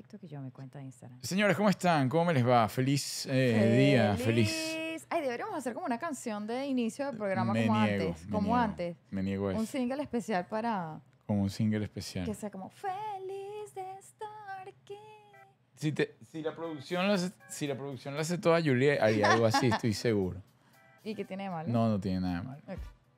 TikTok yo me cuenta de Instagram. Señores, ¿cómo están? ¿Cómo me les va? Feliz, eh, día, feliz. Ay, deberíamos hacer como una canción de inicio del programa como antes. como antes. Me niego eso. Un single especial para. Como un single especial. Que sea como feliz de estar aquí. Si, la, producción lo si la producción hace toda, Julia haría algo así, estoy seguro. ¿Y qué tiene de No, no tiene nada de malo.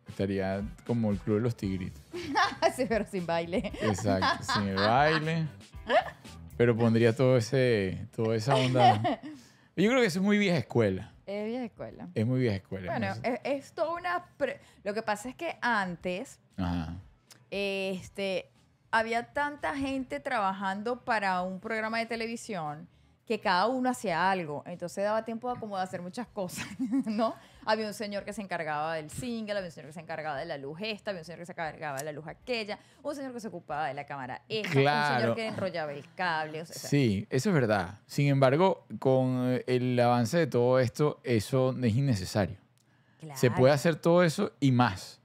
Estaría como el Club de los Tigritos. sí, pero sin baile. Exacto, sin baile. Pero pondría todo ese, toda esa onda. Yo creo que eso es muy vieja escuela. Es vieja escuela. Es muy vieja escuela. Bueno, e, es, toda una... Lo que pasa es que antes... Este, había tanta gente trabajando para un programa de televisión que cada uno hacía algo. Entonces daba tiempo de, como de hacer muchas cosas, ¿no? Había un señor que se encargaba del single, había un señor que se encargaba de la luz esta, había un señor que se encargaba de la luz aquella, un señor que se ocupaba de la cámara esta, un señor que enrollaba el cable. sí, eso es verdad. Sin embargo, con el avance de todo esto, eso es innecesario. Se puede hacer todo eso y más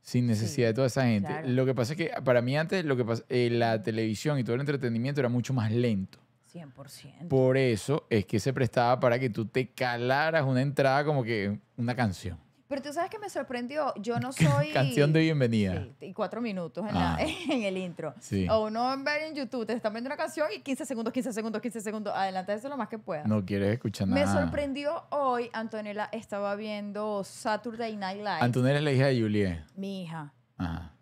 sin necesidad de toda esa gente. Lo que pasa es que para mí antes lo que pasa, eh, la televisión y todo el entretenimiento era mucho más lento. 100%. Por eso es que se prestaba para que tú te calaras una entrada como que una canción. Pero tú sabes que me sorprendió, yo no soy... Canción de bienvenida. y cuatro minutos ah. en, el intro. Sí. O uno ver en YouTube, te están viendo una canción y 15 segundos, 15 segundos, 15 segundos, adelante eso lo más que pueda. No quieres escuchar nada. Me sorprendió hoy, Antonella estaba viendo Saturday Night Live. Antonella es la hija de Juliet. Mi hija. Ajá.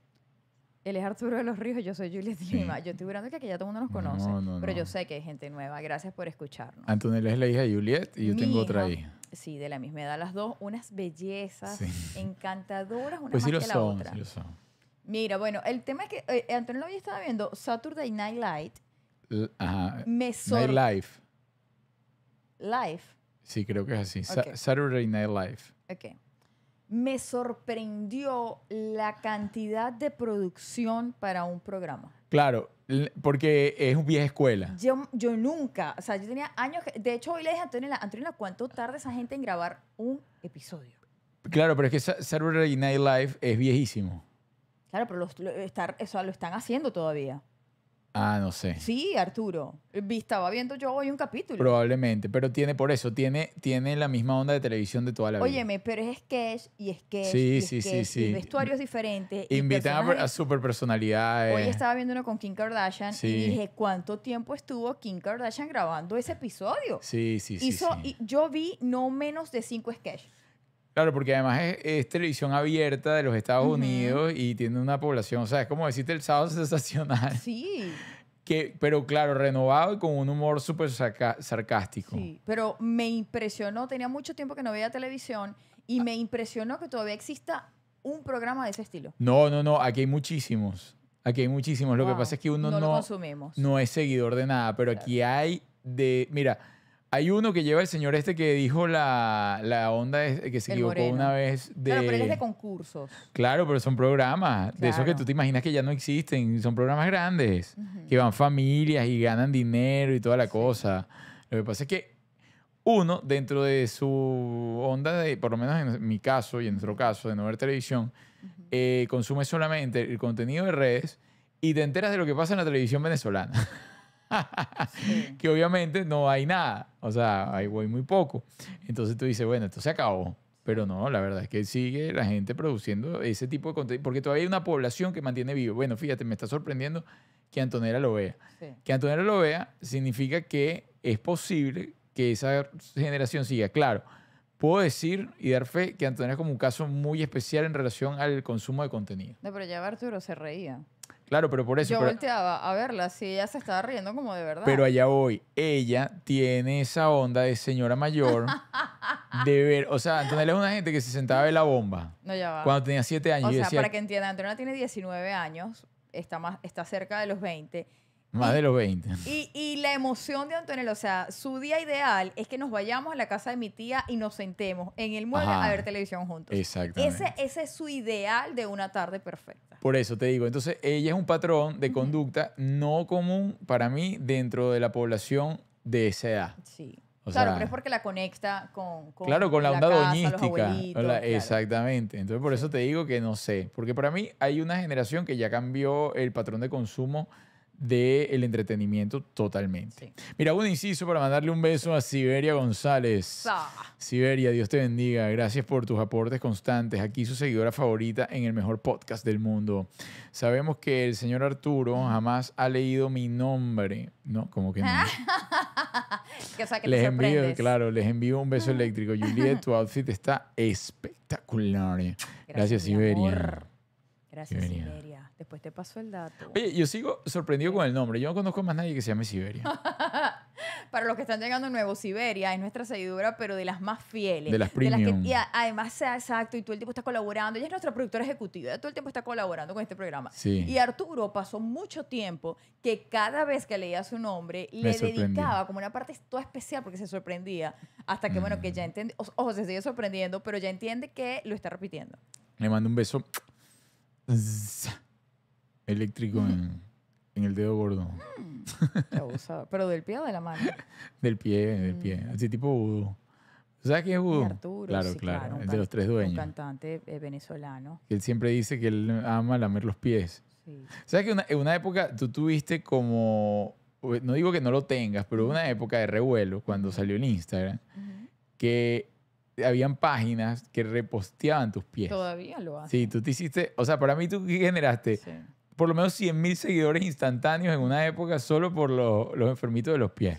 Él es Arturo de los Ríos, yo soy Juliet Lima. Yo estoy jurando que aquí ya todo el mundo nos conoce, pero yo sé que hay gente nueva. Gracias por escucharnos. Antonella es la hija de Juliet y yo tengo otra hija. Sí, de la misma edad las dos, unas bellezas encantadoras, una pues sí lo son, Sí lo son. Mira, bueno, el tema es que Antonio eh, eh, Antonella hoy estaba viendo Saturday Night Light. Ajá. Me Night Live. Live. Sí, creo que es así. Saturday Night Live. Ok me sorprendió la cantidad de producción para un programa. Claro, porque es un vieja escuela. Yo, nunca, o sea, yo tenía años de hecho hoy le dije a Antonio, ¿cuánto tarda esa gente en grabar un episodio? Claro, pero es que Saturday Night Live es viejísimo. Claro, pero eso, lo están haciendo todavía. Ah, no sé. Sí, Arturo. Estaba viendo yo hoy un capítulo. Probablemente, pero tiene por eso, tiene, tiene la misma onda de televisión de toda la vida. Óyeme, pero es sketch y sketch. Sí, sí, sí, Y vestuarios diferentes. Invitan a, super personalidades. Hoy estaba viendo uno con Kim Kardashian y dije, ¿cuánto tiempo estuvo Kim Kardashian grabando ese episodio? Sí, sí, sí. y yo vi no menos de cinco sketches. Claro, porque además es, televisión abierta de los Estados Unidos y tiene una población, o sea, es como decirte el sábado sensacional. Sí. Que, pero claro, renovado y con un humor súper sarcástico. Sí, pero me impresionó, tenía mucho tiempo que no veía televisión y me impresionó que todavía exista un programa de ese estilo. No, no, no, aquí hay muchísimos. Aquí hay muchísimos. Lo que pasa es que uno no, es seguidor de nada, pero aquí hay de, mira, hay uno que lleva el señor este que dijo la, la onda que se equivocó una vez de... Claro, pero es de concursos. Claro, pero son programas. De esos que tú te imaginas que ya no existen. Son programas grandes. Que van familias y ganan dinero y toda la cosa. Lo que pasa es que uno, dentro de su onda, de, por lo menos en mi caso y en nuestro caso, de no ver televisión, eh, consume solamente el contenido de redes y te enteras de lo que pasa en la televisión venezolana. Que obviamente no hay nada. O sea, hay muy poco. Entonces tú dices, bueno, esto se acabó. Pero no, la verdad es que sigue la gente produciendo ese tipo de contenido. Porque todavía hay una población que mantiene vivo. Bueno, fíjate, me está sorprendiendo que Antonera lo vea. Que Antonera lo vea significa que es posible que esa generación siga. Claro, puedo decir y dar fe que Antonera es como un caso muy especial en relación al consumo de contenido. No, pero ya Arturo se reía. Claro, pero por eso. Yo volteaba a verla, si ella se estaba riendo como de verdad. Pero allá hoy ella tiene esa onda de señora mayor, de ver, o sea, Antonella es una gente que se sentaba a ver la bomba. No, ya va. Cuando tenía siete años. O sea, para que entiendan, Antonella tiene 19 años, está, más, está cerca de los 20 más de los 20. Y, la emoción de Antonella, o sea, su día ideal es que nos vayamos a la casa de mi tía y nos sentemos en el mueble a ver televisión juntos. Exactamente. Ese, es su ideal de una tarde perfecta. Por eso te digo, entonces ella es un patrón de conducta no común para mí dentro de la población de esa edad. Sí. claro, pero es porque la conecta con, claro con la, onda casa, doñística, exactamente. Entonces por eso te digo que no sé, porque para mí hay una generación que ya cambió el patrón de consumo del entretenimiento totalmente. Mira, un inciso para mandarle un beso a Siberia González. Siberia, Dios te bendiga. Gracias por tus aportes constantes. Aquí su seguidora favorita en el mejor podcast del mundo. Sabemos que el señor Arturo mm. jamás ha leído mi nombre. No, como que no. les envío, claro, les envío un beso eléctrico. Juliet, tu outfit está espectacular. Gracias, Siberia. Gracias, Siberia. Después te paso el dato. Oye, yo sigo sorprendido con el nombre. Yo no conozco más nadie que se llame Siberia. Para los que están llegando nuevos, Siberia es nuestra seguidora, pero de las más fieles. De las y además, sea exacto, y todo el tiempo está colaborando. Ella es nuestra productora ejecutiva, todo el tiempo está colaborando con este programa. Sí. Y Arturo pasó mucho tiempo que cada vez que leía su nombre, le dedicaba como una parte toda especial porque se sorprendía. Hasta que, bueno, que ya mm. entiende, ojo, se sigue sorprendiendo, pero ya entiende que lo está repitiendo. Le mando un beso eléctrico en, el dedo gordo. Mm. ¿Pero del pie o de la mano? del pie, del pie. Mm. Así tipo Udo. ¿Sabes quién es Udo? Arturo. Claro, claro. de los tres dueños. Un cantante eh, venezolano. Él siempre dice que él ama lamer los pies. Sí. ¿Sabes que en una época tú tuviste como. Eh, no digo que no lo tengas, pero una época de revuelo cuando salió en Instagram. Que habían páginas que reposteaban tus pies. Todavía lo hacen. Sí, tú te hiciste, o sea, para mí tú generaste sí por lo menos 100.000 seguidores instantáneos en una época solo por los enfermitos de los pies.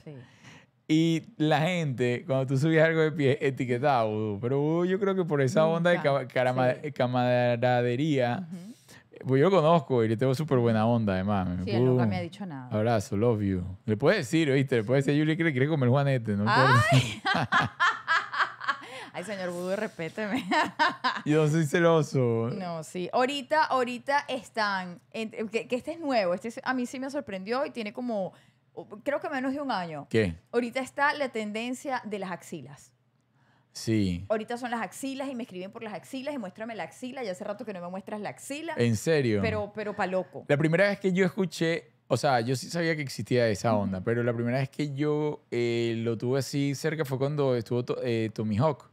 Y la gente, cuando tú subías algo de pie, etiquetaba Pero yo creo que por esa onda de camaradería, pues yo conozco y le tengo súper buena onda además. Sí, nunca me ha dicho nada. Abrazo, love you. Le puedes decir, oíste, le puedes decir a Julia que le quiere comer Juanete, ¿no? Ay. Ay, señor Budo, respéteme. Yo soy celoso. No, sí. Ahorita, ahorita están, eh, que, este es nuevo, este a mí sí me sorprendió y tiene como, creo que menos de un año. ¿Qué? Ahorita está la tendencia de las axilas. Sí. Ahorita son las axilas y me escriben por las axilas y muéstrame la axila. Ya hace rato que no me muestras la axila, En serio. pero, pero pa' loco. La primera vez que yo escuché, o sea, yo sí sabía que existía esa onda, pero la primera vez que yo eh, lo tuve así cerca fue cuando estuvo eh, Tommy Hawk.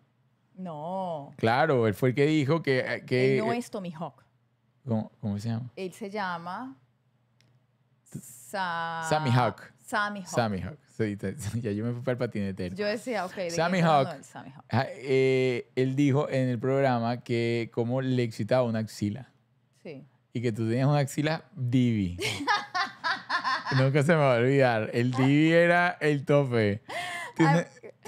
No. Claro, él fue el que dijo que... Eh, él no eh, es Tommy Hawk. ¿Cómo, ¿Cómo, se llama? Él se llama... Sammy Hawk. Sammy Hawk. Sammy Hawk. ya yo me fui para el patinete. Yo decía, ok. Sammy, Hawk, él? Ah, eh, él dijo en el programa que como le excitaba una axila. Sí. Y que tú tenías una axila divi. Nunca se me va a olvidar. El divi era el tope.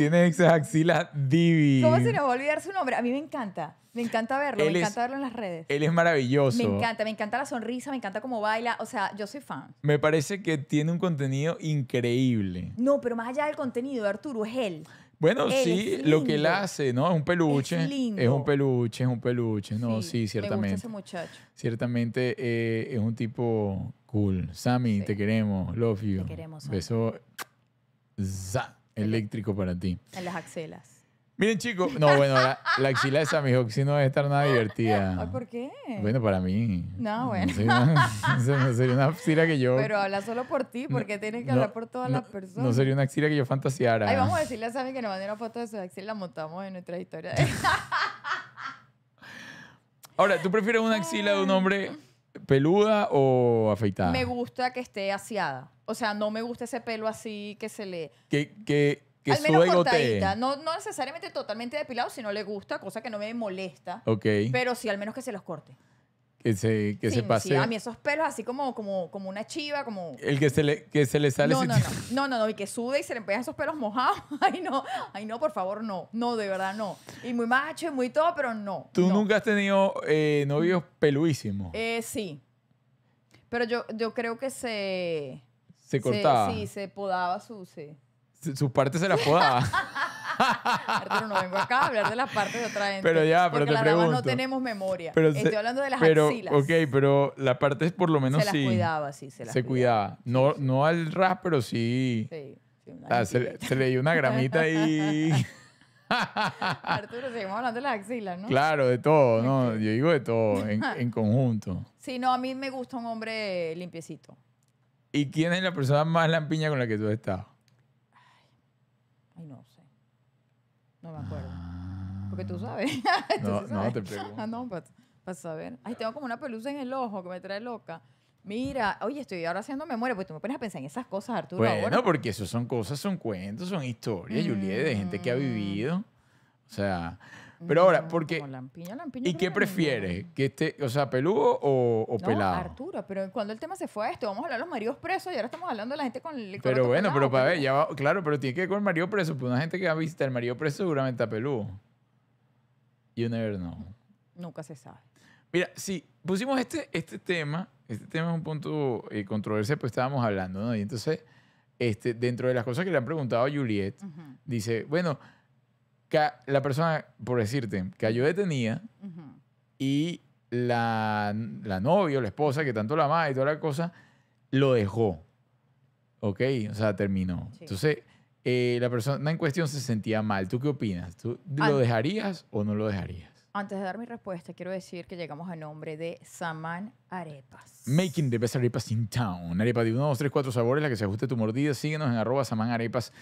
Tiene esas axilas divi ¿Cómo se nos va a olvidar su nombre? A mí me encanta. Me encanta verlo. me encanta verlo en las redes. Él es maravilloso. Me encanta. Me encanta la sonrisa. Me encanta cómo baila. O sea, yo soy fan. Me parece que tiene un contenido increíble. No, pero más allá del contenido, Arturo, es él. Bueno, sí, lo que él hace, ¿no? Es un peluche. Es, lindo. es un peluche, es un peluche. No, sí, ciertamente. Me gusta ese muchacho. Ciertamente eh, es un tipo cool. Sammy, te queremos. Love you. Te queremos. Beso. Za eléctrico para ti. En las axelas. Miren, chicos. No, bueno, la, axila esa, mijo, si no debe estar nada divertida. ¿Por qué? Bueno, para mí. No, bueno. No sería una, axila que yo. Pero habla solo por ti, porque tienes que hablar por todas las personas. No sería una axila que yo fantaseara. Ahí vamos a decirle a Sammy que nos mande una foto de su axila y la montamos en nuestra historia. Ahora, ¿tú prefieres una axila de un hombre ¿Peluda o afeitada? Me gusta que esté aseada. O sea, no me gusta ese pelo así que se le... Que, que, que Al menos cortadita. No, necesariamente totalmente depilado, si no le gusta, cosa que no me molesta. Ok. Pero sí, al menos que se los corte que se, que se pase. a mí esos pelos así como, como, como una chiva, como... El que se le, que se sale... No, no, no, no, no, y que sude y se le pegan esos pelos mojados. Ay, no, ay, no, por favor, no, no, de verdad, no. Y muy macho y muy todo, pero no. ¿Tú nunca has tenido eh, novios peluísimos? Eh, sí. Pero yo, yo creo que se... Se cortaba. sí, se podaba su... Sus partes se las podaba. Arturo, no vengo acá a hablar de las partes de otra gente. Pero ya, pero la no tenemos memoria. Estoy hablando de las pero, axilas. Ok, pero la parte es por lo menos se sí. Se las cuidaba, sí, se las Se cuidaba. No, no al ras, pero sí. Sí. sí ah, se, le dio una gramita ahí. Arturo, seguimos hablando de las axilas, ¿no? Claro, de todo, ¿no? Yo digo de todo, en, en conjunto. Sí, no, a mí me gusta un hombre limpiecito. ¿Y quién es la persona más lampiña con la que tú has estado? Ay, no no me acuerdo. Porque tú sabes. Ah. no, no te pregunto. Ah, no, pues, para, saber. Ay, tengo como una pelusa en el ojo que me trae loca. Mira, oye, estoy ahora haciendo memoria, pues tú me pones a pensar en esas cosas, Arturo. Bueno, porque eso son cosas, son cuentos, son historias, mm. de gente que ha mm. vivido. O sea, pero ahora, porque... ¿Y qué prefiere? ¿Que esté, o sea, peludo o, o no, pelado? Arturo, pero cuando el tema se fue a esto, vamos a hablar de los maridos presos y ahora estamos hablando de la gente con... con pero bueno, pero para ver, pues. ya claro, pero tiene que ver con el marido preso, porque una gente que va a visitar el marido preso seguramente a peludo. You never know. Nunca se sabe. Mira, si pusimos este, este tema, este tema es un punto de eh, pues estábamos hablando, ¿no? Y entonces, este, dentro de las cosas que le han preguntado a Juliet, dice, bueno la persona, por decirte, que detenida detenía y la, la novia o la esposa, que tanto la amaba y toda la cosa, lo dejó. ¿Ok? O sea, terminó. Entonces, eh, la persona en cuestión se sentía mal. ¿Tú qué opinas? ¿Tú lo dejarías o no lo dejarías? Antes de dar mi respuesta, quiero decir que llegamos a nombre de Saman Arepas. Making the best arepas in town. Arepa de uno, dos, tres, cuatro sabores, la que se ajuste tu mordida. Síguenos en arroba Saman Arepas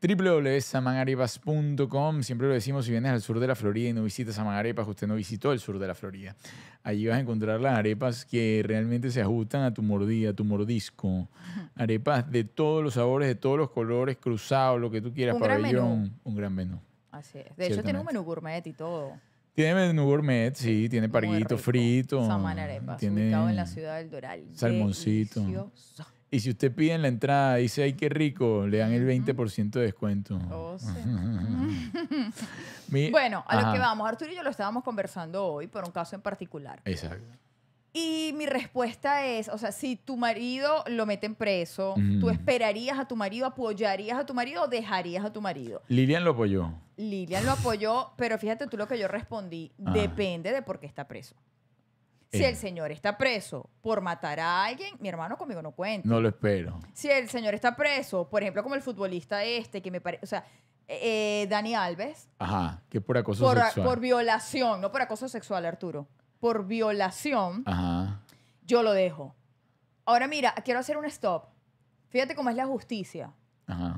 www.samanarepas.com. Siempre lo decimos, si vienes al sur de la Florida y no visitas Samanarepas, usted no visitó el sur de la Florida. Allí vas a encontrar las arepas que realmente se ajustan a tu mordida, a tu mordisco. Arepas de todos los sabores, de todos los colores, cruzados, lo que tú quieras, un pabellón. Gran Un gran menú. Así es. De hecho, tiene un menú gourmet y todo. Tiene menú gourmet, sí, tiene parguito frito. Samanarepas, ubicado en la ciudad del Doral. Salmoncito. Y si usted pide en la entrada, y dice, ay, qué rico, le dan el 20% de descuento. Oh, bueno, a lo que vamos, Arturo y yo lo estábamos conversando hoy por un caso en particular. Exacto. Y mi respuesta es, o sea, si tu marido lo meten preso, ¿tú esperarías a tu marido, apoyarías a tu marido o dejarías a tu marido? Lilian lo apoyó. Lilian lo apoyó, pero fíjate tú lo que yo respondí, depende de por qué está preso. Si el eh. señor está preso por matar a alguien, mi hermano conmigo no cuenta. No lo espero. Si el señor está preso, por ejemplo, como el futbolista este, que me parece, o sea, eh, eh, Dani Alves. Ajá, que por acoso sexual. Por violación, no por acoso sexual, Arturo. Por violación, Ajá. yo lo dejo. Ahora mira, quiero hacer un stop. Fíjate cómo es la justicia.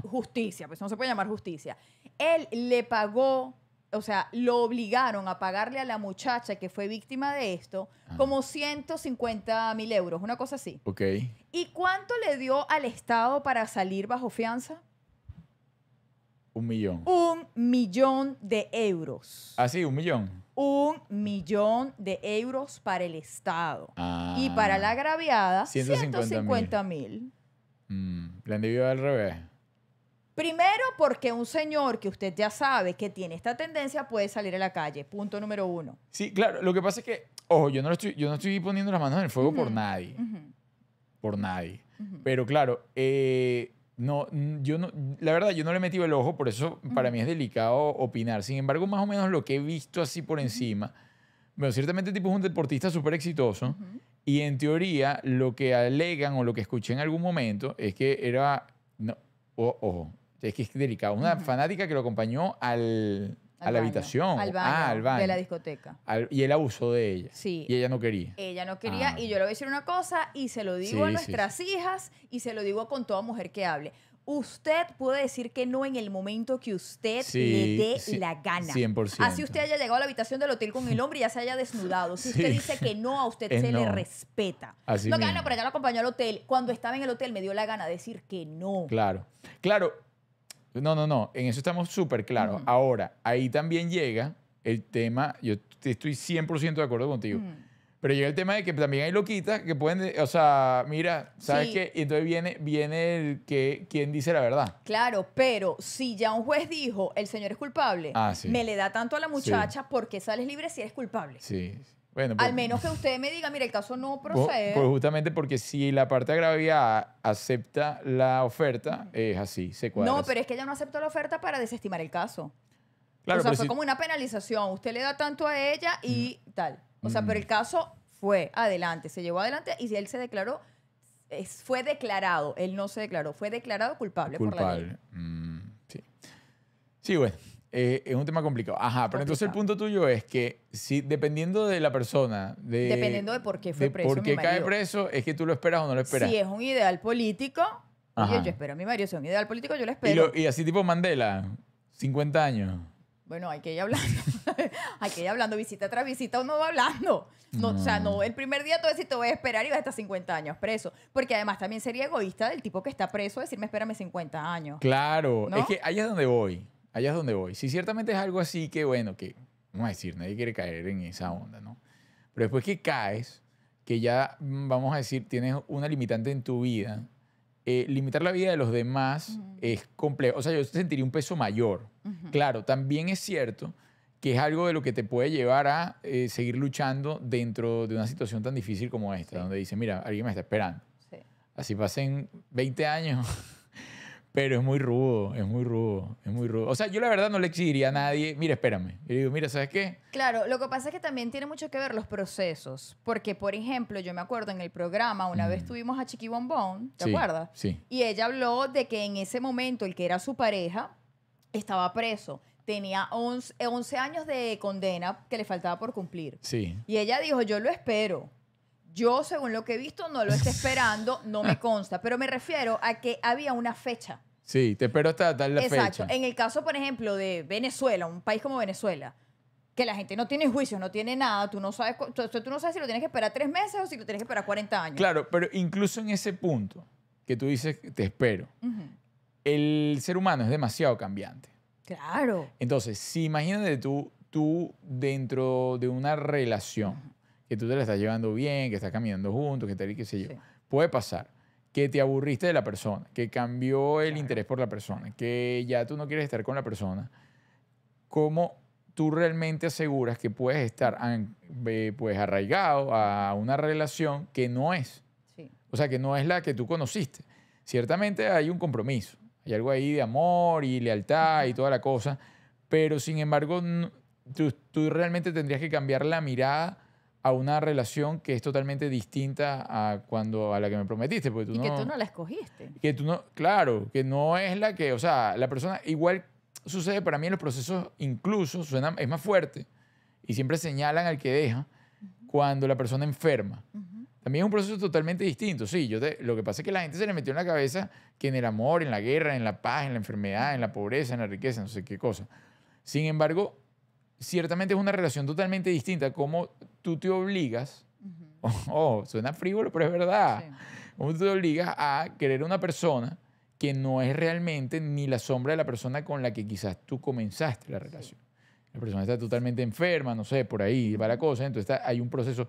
Justicia, pues no se puede llamar justicia. Él le pagó o sea, lo obligaron a pagarle a la muchacha que fue víctima de esto como 150 mil euros, una cosa así. Ok. ¿Y cuánto le dio al Estado para salir bajo fianza? Un millón. Un millón de euros. Ah, sí, un millón. Un millón de euros para el Estado. Y para ah. la agraviada, 150 mil. Mm, le han al revés. Primero, porque un señor que usted ya sabe que tiene esta tendencia puede salir a la calle. Punto número uno. Sí, claro. Lo que pasa es que, ojo, yo no, estoy, yo no estoy poniendo las manos en el fuego por nadie. Por nadie. Pero claro, eh, no, yo no, la verdad, yo no le he metido el ojo, por eso para mí es delicado opinar. Sin embargo, más o menos lo que he visto así por encima. Bueno, ciertamente tipo es un deportista súper exitoso. Y en teoría, lo que alegan o lo que escuché en algún momento es que era. No, o, ojo, es que es delicado. Una fanática que lo acompañó a la habitación. Ah, al baño, De la discoteca. y el abuso de ella. Sí. Y ella no quería. Ella no quería. Ah. Y yo le voy a decir una cosa y se lo digo a nuestras hijas y se lo digo con toda mujer que hable. Usted puede decir que no en el momento que usted le dé la gana. 100%. Así usted haya llegado a la habitación del hotel con el hombre y ya se haya desnudado. Si usted dice que no, a usted se le respeta. Así no, no, pero ya lo acompañó al hotel. Cuando estaba en el hotel me dio la gana de decir que no. Claro. Claro, no, no, no. En eso estamos súper claros. Ahora, ahí también llega el tema, yo estoy 100% de acuerdo contigo. Pero llega el tema de que también hay loquitas que pueden, o sea, mira, ¿sabes qué? Y entonces viene, viene el que quien dice la verdad. Claro, pero si ya un juez dijo, el señor es culpable, ah, me le da tanto a la muchacha porque sales libre si eres culpable. Sí. Al pues- menos que usted me diga, mire, el caso no pues, procede. Pues justamente porque si la parte agraviada acepta la oferta, es así, se cuadra. No, pero es que ella no aceptó la oferta para desestimar el caso. Claro, o sea, fue como una penalización. Usted le da tanto a ella y mm. tal. O sea, pero el mm. caso fue adelante, se llevó adelante y si él se declaró, fue declarado, él no se declaró, fue declarado culpable, por la ley. Mm, sí. sí, bueno. Eh, es un tema complicado. Ajá, pero entonces el punto tuyo es que si dependiendo de la persona, de, dependiendo de por qué fue preso, por qué cae preso, es que tú lo esperas o no lo esperas. Si es un ideal político, oye, yo espero a mi marido, si es un ideal político, yo lo espero. Y, así tipo Mandela, 50 años. Bueno, hay que ir hablando. hay que ir hablando, visita tras visita uno va hablando. No, O sea, no, mm. el primer día tú decís, te voy a esperar y vas a estar 50 años preso. Porque además también sería egoísta del tipo que está preso decirme, espérame 50 años. Claro, es que ahí es donde voy allá es donde voy. Si ciertamente es algo así que, bueno, que, vamos a decir, nadie quiere caer en esa onda, ¿no? Pero después que caes, que ya, mm, vamos a decir, tienes una limitante en tu vida, eh, limitar la vida de los demás es complejo. O sea, yo sentiría un peso mayor. Claro, también es cierto que es algo de lo que te puede llevar a eh, seguir luchando dentro de una situación tan difícil como esta, donde dices, mira, alguien me está esperando. Así pasen 20 años. Pero es muy rudo, es muy rudo, es muy rudo. O sea, yo la verdad no le exigiría a nadie, mira, espérame. Le digo, mira, ¿sabes qué? Claro, lo que pasa es que también tiene mucho que ver los procesos. Porque, por ejemplo, yo me acuerdo en el programa, una vez mm. tuvimos a Chiqui Bombón, ¿te acuerdas? Sí. Y ella habló de que en ese momento el que era su pareja estaba preso. Tenía 11, 11 años de condena que le faltaba por cumplir. Sí. Y ella dijo, yo lo espero yo, según lo que he visto, no lo estoy esperando, no me consta, pero me refiero a que había una fecha. Sí, te espero hasta tal la Exacto. En el caso, por ejemplo, de Venezuela, un país como Venezuela, que la gente no tiene juicios, no tiene nada, tú no sabes, tú, no sabes si lo tienes que esperar tres meses o si lo tienes que esperar 40 años. Claro, pero incluso en ese punto que tú dices, te espero, el ser humano es demasiado cambiante. Claro. Entonces, si imagínate tú, tú dentro de una relación, que tú te la estás llevando bien, que estás caminando juntos, que tal y qué sé yo. Puede pasar que te aburriste de la persona, que cambió el interés por la persona, que ya tú no quieres estar con la persona. ¿Cómo tú realmente aseguras que puedes estar pues, arraigado a una relación que no es? O sea, que no es la que tú conociste. Ciertamente hay un compromiso, hay algo ahí de amor y lealtad y toda la cosa, pero sin embargo, tú, tú realmente tendrías que cambiar la mirada a una relación que es totalmente distinta a cuando a la que me prometiste. Porque tú y que tú no la escogiste. Que tú no, claro, que no es la que, o sea, la persona igual sucede para mí en los procesos incluso, suena, es más fuerte y siempre señalan al que deja cuando la persona enferma. También es un proceso totalmente distinto. Sí, yo lo que pasa es que la gente se le metió en la cabeza que en el amor, en la guerra, en la paz, en la enfermedad, en la pobreza, en la riqueza, no sé qué cosa. Sin embargo, ciertamente es una relación totalmente distinta, como tú te obligas, oh, suena frívolo, pero es verdad, como tú te obligas a querer una persona que no es realmente ni la sombra de la persona con la que quizás tú comenzaste la relación. La persona está totalmente enferma, no sé, por ahí va la cosa, entonces hay un proceso.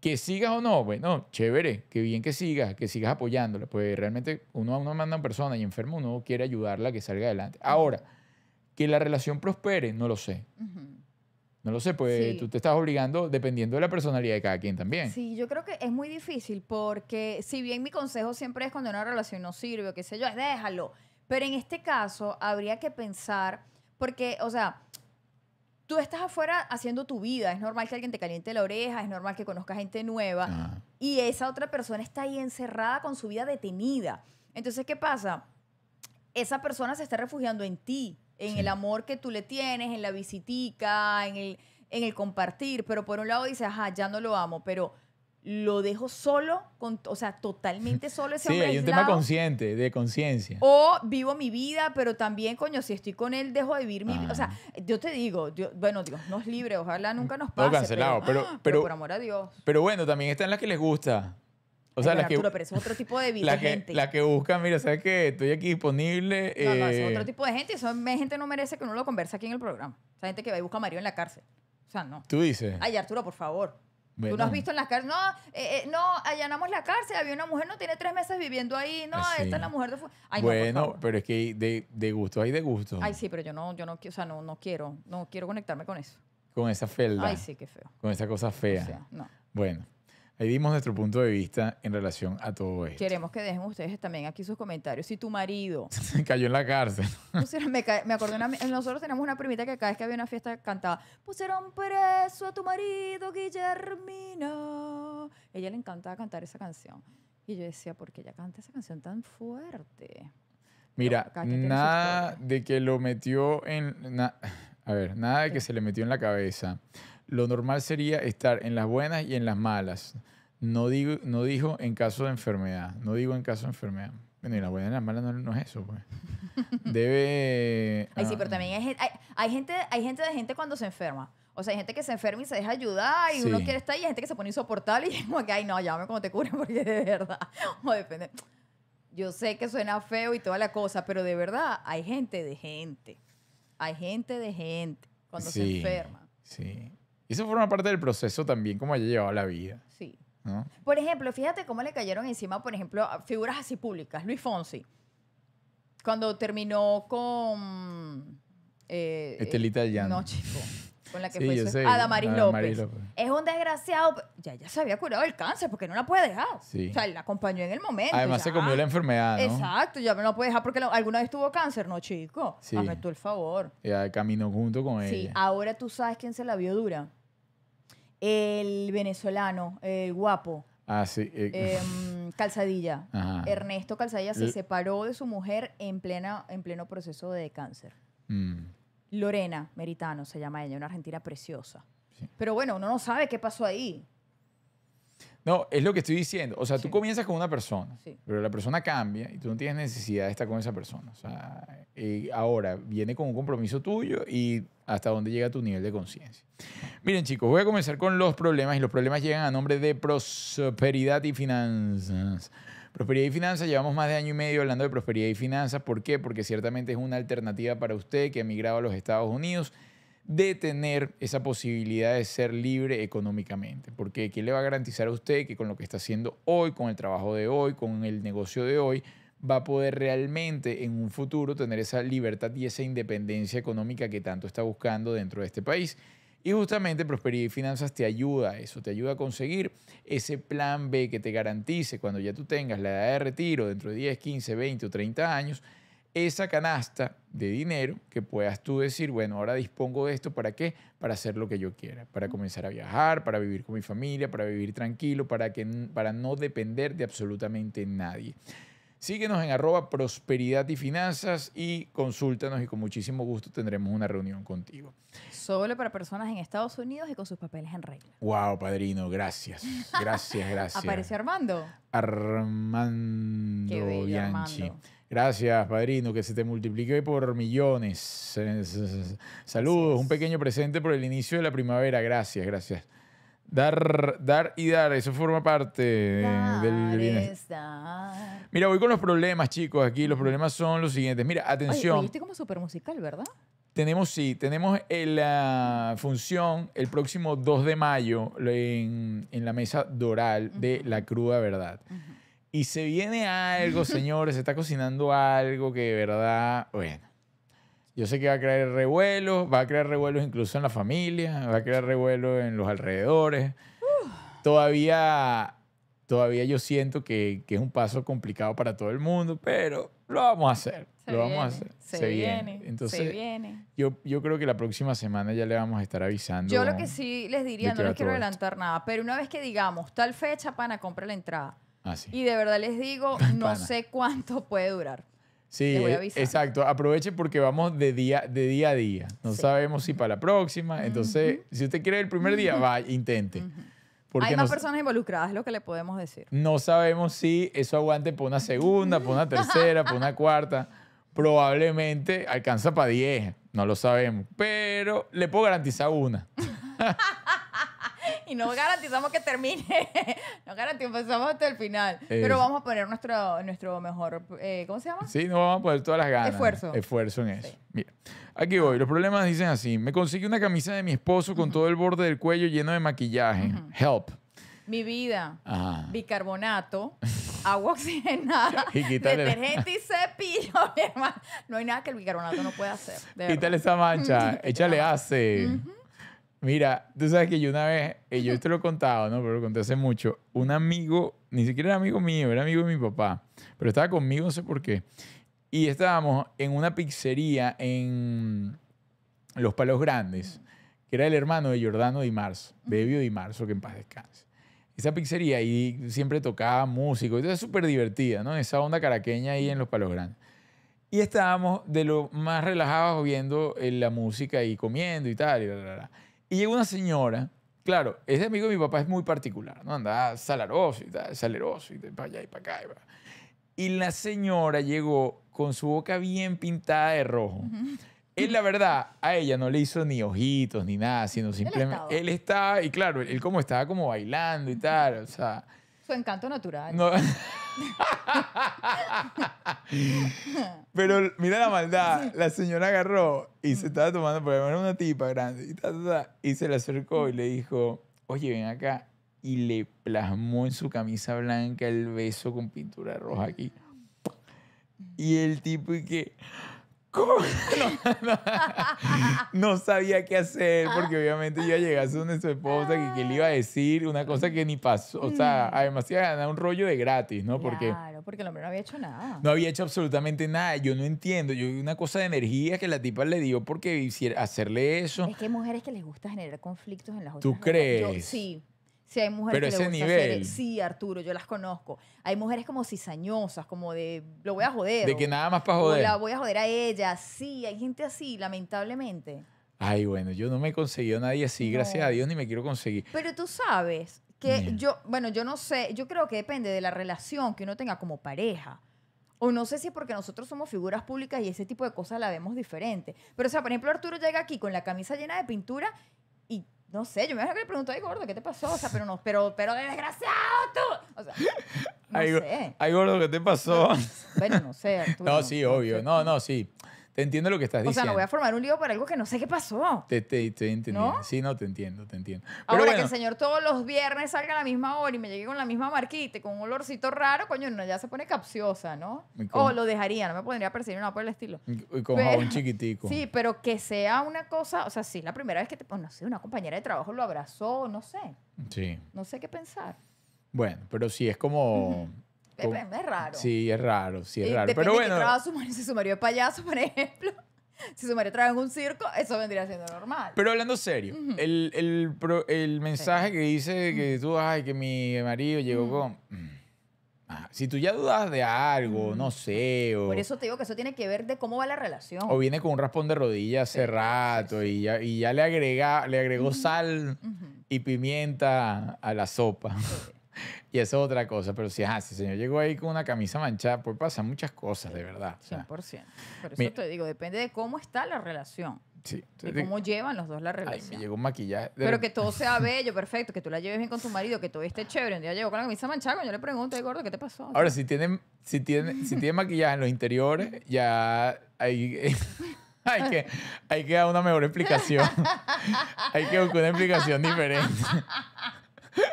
Que sigas o no, bueno, chévere, que bien que sigas, que sigas apoyándola, pues realmente uno a uno manda a una persona y enfermo uno quiere ayudarla a que salga adelante. Ahora, que la relación prospere, no lo sé. No lo sé, pues tú te estás obligando dependiendo de la personalidad de cada quien también. Sí, yo creo que es muy difícil porque si bien mi consejo siempre es cuando una relación no sirve, o qué sé yo, es déjalo. Pero en este caso habría que pensar, porque, o sea, tú estás afuera haciendo tu vida, es normal que alguien te caliente la oreja, es normal que conozca gente nueva y esa otra persona está ahí encerrada con su vida detenida. Entonces, ¿qué pasa? Esa persona se está refugiando en ti en el amor que tú le tienes, en la visitica, en el, en el compartir, pero por un lado dices, ajá, ya no lo amo, pero lo dejo solo, con, o sea, totalmente solo ese sí, hay un tema consciente, de conciencia. O vivo mi vida, pero también, coño, si estoy con él, dejo de vivir mi vida. O sea, yo te digo, yo, bueno, Dios nos libre, ojalá nunca nos pase. cancelado, pero, pero, por amor a Dios. Pero bueno, también están las que les gusta. O sea, Arturo, pero es otro tipo de vida. La que, gente. La que busca, mira, ¿sabes que Estoy aquí disponible. No, no, es otro eh, tipo de gente. Eso gente no merece que uno lo conversa aquí en el programa. Esa gente que va y busca a Mario en la cárcel. O sea, no. Tú dices. Ay, Arturo, por favor. Tú no has visto en la cárcel. No, eh, eh, no, allanamos la cárcel. Había una mujer, no tiene tres meses viviendo ahí. No, ah, esta es la mujer de. bueno, pero es que de, gusto hay de gusto. Ay, sí, pero yo no, yo no, o sea, no, no quiero, no quiero conectarme con eso. Con esa felda. Ay, sí, qué feo. Con esa cosa fea. no. Bueno. Ahí dimos nuestro punto de vista en relación a todo esto. Queremos que dejen ustedes también aquí sus comentarios. Si tu marido... cayó en la cárcel. me, acordé, nosotros tenemos una primita que cada vez que había una fiesta cantaba, pusieron preso a tu marido, Guillermina. Ella le encantaba cantar esa canción. Y yo decía, ¿por qué ella canta esa canción tan fuerte? Mira, nada de que lo metió en... a ver, nada de que se le metió en la cabeza lo normal sería estar en las buenas y en las malas. No, digo, no dijo en caso de enfermedad. No digo en caso de enfermedad. Bueno, y las buenas y las malas no, es eso, pues. Debe... Ay, sí, ah, pero también hay, gente, hay gente de gente cuando se enferma. O sea, hay gente que se enferma y se deja ayudar y uno quiere estar ahí, hay gente que se pone insoportable y es como que, ay, no, llámame como te cure porque de verdad, o depende. Yo sé que suena feo y toda la cosa, pero de verdad hay gente de gente. Hay gente de gente cuando se enferma. Sí. Y eso forma parte del proceso también, como haya llevado la vida. Sí. Por ejemplo, fíjate cómo le cayeron encima, por ejemplo, figuras así públicas. Luis Fonsi, cuando terminó con... Eh, Estelita eh, No, chico. Con la que fue su... Adamaris, López. Es un desgraciado. Ya, ya se había curado el cáncer porque no la puede dejar. Sí. O sea, la acompañó en el momento. Además, se comió la enfermedad. Exacto, ya no la puede dejar porque alguna vez tuvo cáncer. No, chico. Sí. Hazme tú el favor. Ya caminó junto con él. Sí, ahora tú sabes quién se la vio dura el venezolano, el guapo. Ah, sí. Eh, em, Calzadilla. Ernesto Calzadilla se separó de su mujer en, plena, en pleno proceso de cáncer. Mm. Lorena Meritano se llama ella, una argentina preciosa. Pero bueno, uno no sabe qué pasó ahí. No, es lo que estoy diciendo. O sea, tú comienzas con una persona, pero la persona cambia y tú no tienes necesidad de estar con esa persona. O sea, y eh, ahora viene con un compromiso tuyo y hasta dónde llega tu nivel de conciencia. Miren, chicos, voy a comenzar con los problemas y los problemas llegan a nombre de prosperidad y finanzas. Prosperidad y finanzas, llevamos más de año y medio hablando de prosperidad y finanzas. ¿Por qué? Porque ciertamente es una alternativa para usted que ha migrado a los Estados Unidos de tener esa posibilidad de ser libre económicamente. Porque ¿qué le va a garantizar a usted que con lo que está haciendo hoy, con el trabajo de hoy, con el negocio de hoy, va a poder realmente en un futuro tener esa libertad y esa independencia económica que tanto está buscando dentro de este país? Y justamente Prosperidad y Finanzas te ayuda a eso, te ayuda a conseguir ese plan B que te garantice cuando ya tú tengas la edad de retiro dentro de 10, 15, 20 o 30 años, esa canasta de dinero que puedas tú decir, bueno, ahora dispongo de esto, ¿para qué? Para hacer lo que yo quiera, para comenzar a viajar, para vivir con mi familia, para vivir tranquilo, para, que, para no depender de absolutamente nadie. Síguenos en arroba prosperidad y finanzas y consúltanos y con muchísimo gusto tendremos una reunión contigo. Solo para personas en Estados Unidos y con sus papeles en regla. Wow, padrino, gracias. Gracias, gracias. Apareció Armando. Armando Bianchi. Gracias, padrino, que se te multiplique por millones. Saludos, un pequeño presente por el inicio de la primavera. Gracias, gracias. Dar, dar y dar, eso forma parte del bienestar. Mira, voy con los problemas, chicos. Aquí los problemas son los siguientes. Mira, atención. Oye, como súper musical, ¿verdad? Tenemos, sí, tenemos la ah, función el próximo 2 de mayo en, en la mesa doral de La Cruda Verdad. Y se viene algo, señores, se está cocinando algo que de verdad, bueno. Yo sé que va a crear revuelos, va a crear revuelos incluso en la familia, va a crear revuelos en los alrededores. Todavía, todavía yo siento que, que, es un paso complicado para todo el mundo, pero lo vamos a hacer. Se lo viene, vamos a hacer. Se, viene, Entonces, Yo, yo creo que la próxima semana ya le vamos a estar avisando. Yo lo que sí les diría, no les quiero adelantar nada, pero una vez que digamos tal fecha, para comprar la entrada. Ah, y de verdad les digo, no sé cuánto puede durar. Sí, eh, exacto. Aproveche porque vamos de día, de día a día. No sabemos si para la próxima. Entonces, si usted quiere el primer día, va, intente. Hay más personas involucradas, es lo que le podemos decir. No sabemos si eso aguante por una segunda, por una tercera, por una cuarta. Probablemente alcanza para 10, no lo sabemos. Pero le puedo garantizar una. y no garantizamos que termine. no garantizamos pues, hasta el final. Eh, Pero vamos a poner nuestro, nuestro mejor. Eh, ¿Cómo se llama? Sí, nos vamos a poner todas las ganas. Esfuerzo. Esfuerzo en eso. Mira. Aquí voy. Los problemas dicen así: me conseguí una camisa de mi esposo con todo el borde del cuello lleno de maquillaje. Help. Mi vida. Bicarbonato. agua oxigenada, detergente y cepillo, No hay nada que el bicarbonato no pueda hacer. Quítale esa mancha, échale hace. Mira, tú sabes que yo una vez, y eh, yo te lo he contado, ¿no? Pero lo conté hace mucho. Un amigo, ni siquiera era amigo mío, era amigo de mi papá, pero estaba conmigo, no sé por qué. Y estábamos en una pizzería en Los Palos Grandes, que era el hermano de Jordano Di Marzo, Bebio Di Marzo, que en paz descanse. Esa pizzería y siempre tocaba músico, entonces súper divertida, ¿no? Esa onda caraqueña ahí en Los Palos Grandes. Y estábamos de lo más relajados viendo eh, la música y comiendo y tal, y tal, y tal. Y llegó una señora, claro, ese amigo de mi papá es muy particular, ¿no? anda salaroso y tal, saleroso y de para allá y para acá. Y, la señora llegó con su boca bien pintada de rojo. Él, la verdad, a ella no le hizo ni ojitos ni nada, sino simplemente. Él estaba, y claro, él como estaba como bailando y tal, o sea encanto natural. Pero mira la maldad. La señora agarró y se estaba tomando, por era una tipa grande, y, se le acercó y le dijo, oye, ven acá. Y le plasmó en su camisa blanca el beso con pintura roja aquí. Y el tipo y que... No, sabía qué hacer porque obviamente ya llegase donde su esposa que, le iba a decir una cosa que ni pasó. O sea, mm. además iba a ganar un rollo de gratis, ¿no? Porque, claro, porque el hombre no había hecho nada. No había hecho absolutamente nada. Yo no entiendo. Yo vi una cosa de energía que la tipa le dio porque hiciera hacerle eso. Es que hay mujeres que les gusta generar conflictos en las otras. ¿Tú crees? sí. Sí, hay mujeres Pero ese nivel. Sí, Arturo, yo las conozco. Hay mujeres como cizañosas, como de lo voy a joder. De que nada más para joder. la voy a joder a ella. Sí, hay gente así, lamentablemente. Ay, bueno, yo no me he conseguido nadie así, gracias a Dios, ni me quiero conseguir. Pero tú sabes que yo, bueno, yo no sé, yo creo que depende de la relación que uno tenga como pareja. O no sé si es porque nosotros somos figuras públicas y ese tipo de cosas la vemos diferente. Pero, o sea, por ejemplo, Arturo llega aquí con la camisa llena de pintura no sé, yo me imagino que le preguntó, ay, gordo, ¿qué te pasó? O sea, pero no, pero, pero desgraciado tú. O sea, no sé. Ay, gordo, ¿qué te pasó? Bueno, no sé. Arturo, no, sí, obvio. No, no, sí. Te entiendo lo que estás diciendo. O sea, no voy a formar un lío para algo que no sé qué pasó. Te, te, Sí, no, te entiendo, te entiendo. Ahora que el señor todos los viernes salga a la misma hora y me llegue con la misma marquita y con un olorcito raro, coño, no, ya se pone capciosa, ¿no? O lo dejaría, no me pondría a percibir nada por el estilo. Y con chiquitico. Sí, pero que sea una cosa, o sea, sí, la primera vez que te, pues, no una compañera de trabajo lo abrazó, no sé. Sí. No sé qué pensar. Bueno, pero sí es como es raro. Sí, es raro, sí, es eh, raro. Pero bueno. si su marido es payaso, por ejemplo. Si su marido trabaja en un circo, eso vendría siendo normal. Pero hablando serio, el, mensaje que dice que tú, ay, que mi marido llegó con. Mm, ah, si tú ya dudas de algo, no sé. Por eso te digo que eso tiene que ver de cómo va la relación. O viene con un raspón de rodillas hace rato Y, ya, le, agrega, le agregó sal y pimienta a la sopa. Y eso es otra cosa. Pero si, ajá, si señor llegó ahí con una camisa manchada, pues pasan muchas cosas, de verdad. 100%. Por eso te digo, depende de cómo está la relación. Sí. De cómo llevan los dos la relación. Ay, me llegó un maquillaje. Pero que todo sea bello, perfecto, que tú la lleves bien con tu marido, que todo esté chévere. Un día llegó con la camisa manchada, yo le pregunto, gordo, ¿qué te pasó? Ahora, si tienen, si tienen, si tienen maquillaje en los interiores, ya hay... que, hay que dar una mejor explicación. hay que buscar una explicación diferente.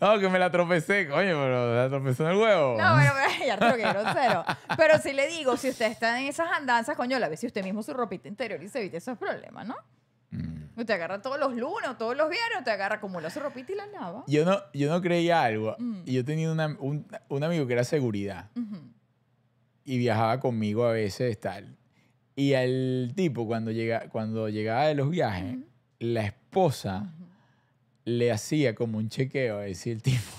No, que me la tropecé, coño, pero la tropecé en el huevo. No, pero ya lo quiero, Pero si le digo, si usted está en esas andanzas, coño, la ve si usted mismo su ropita interior y se evite esos problemas, ¿no? No mm. Usted agarra todos los lunes, todos los viernes, te agarra, acumula su ropita y la lava. Yo no, yo no creía algo. Mm. Y yo tenía un, amigo que era seguridad. Y viajaba conmigo a veces, tal. Y al tipo, cuando, llega, cuando llegaba de los viajes, la esposa le hacía como un chequeo, decía el tipo.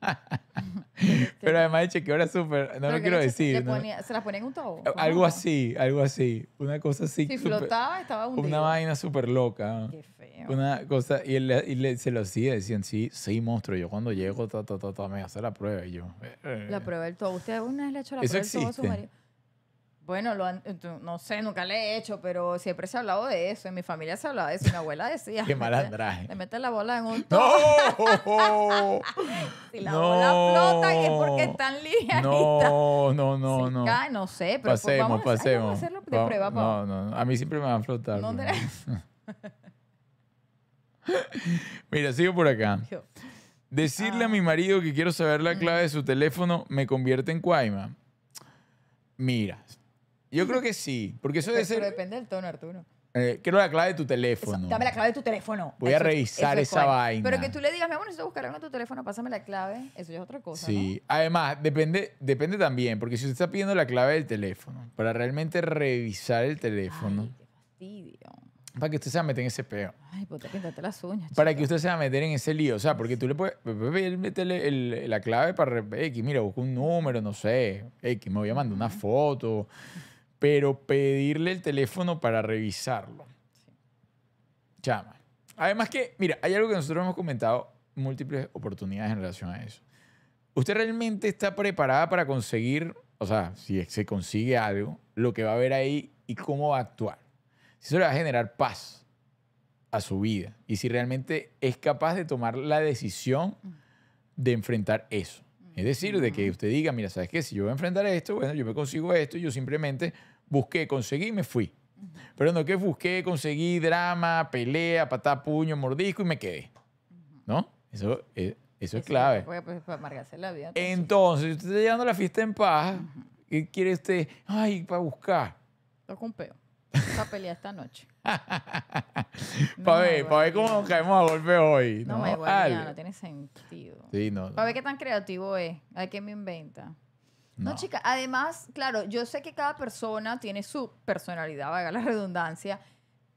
Pero además el chequeo era súper, no lo quiero decir. ¿Se las ponía en un tobo? Algo así, algo así. Una cosa así. Si flotaba, estaba hundido. Una vaina súper loca. Qué feo. Una cosa, y, él, y se lo hacía, decían, sí, sí, monstruo. Yo cuando llego, ta, ta, ta, ta me hace la prueba. Y yo, La eh". prueba del tobo. ¿Usted alguna vez le ha hecho la prueba del a su marido? Bueno, lo no sé, nunca le he hecho, pero siempre se ha hablado de eso. En mi familia se ha hablado de eso. Mi abuela decía. Qué malandraje. Le metes la bola en un ¡No! si la bola flota y es porque están livianitas. No, no, no, no. no sé, pero pasemos, vamos, pasemos. vamos a hacerlo de prueba. No, no, no, A mí siempre me van a flotar. ¿Dónde Mira, sigo por acá. Decirle a ah. mi marido que quiero saber la mm. clave de su teléfono me convierte en cuaima. Mira, yo creo que sí, porque eso Pero, depende del tono, Arturo. Eh, quiero la clave de tu teléfono. dame la clave de tu teléfono. Voy a revisar esa vaina. Pero que tú le digas, mi amor, necesito buscar algo en tu teléfono, pásame la clave. Eso ya es otra cosa, Sí, además, depende, depende también, porque si usted está pidiendo la clave del teléfono, para realmente revisar el teléfono, Ay, qué fastidio. para que usted se va a meter en ese peo, Ay, pues te las uñas, para que usted se va a meter en ese lío, o sea, porque tú le puedes meterle el la clave para, mira, busco un número, no sé, X, me voy a mandar una foto, pero pedirle el teléfono para revisarlo. Chama. Además que, mira, hay algo que nosotros hemos comentado múltiples oportunidades en relación a eso. ¿Usted realmente está preparada para conseguir, o sea, si se consigue algo, lo que va a haber ahí y cómo va a actuar? Si eso le va a generar paz a su vida y si realmente es capaz de tomar la decisión de enfrentar eso. Es decir, de que usted diga, mira, ¿sabes qué? Si yo voy a enfrentar esto, bueno, yo me consigo esto, yo simplemente busqué, conseguí me fui. Pero no que busqué, conseguí drama, pelea, patá, puño, mordisco y me quedé. ¿No? E, eso es, eso es clave. Entonces, pues, pues Entonces, usted está llevando la fiesta en paz, ¿qué quiere usted? Ay, para buscar. Toca un peo. Esa pelea esta noche. para ver, ver cómo caemos a golpe hoy. No, me voy no tiene sentido. Sí, Para ver qué tan creativo es. Hay que me inventa. No. chica. Además, claro, yo sé que cada persona tiene su personalidad, valga la redundancia.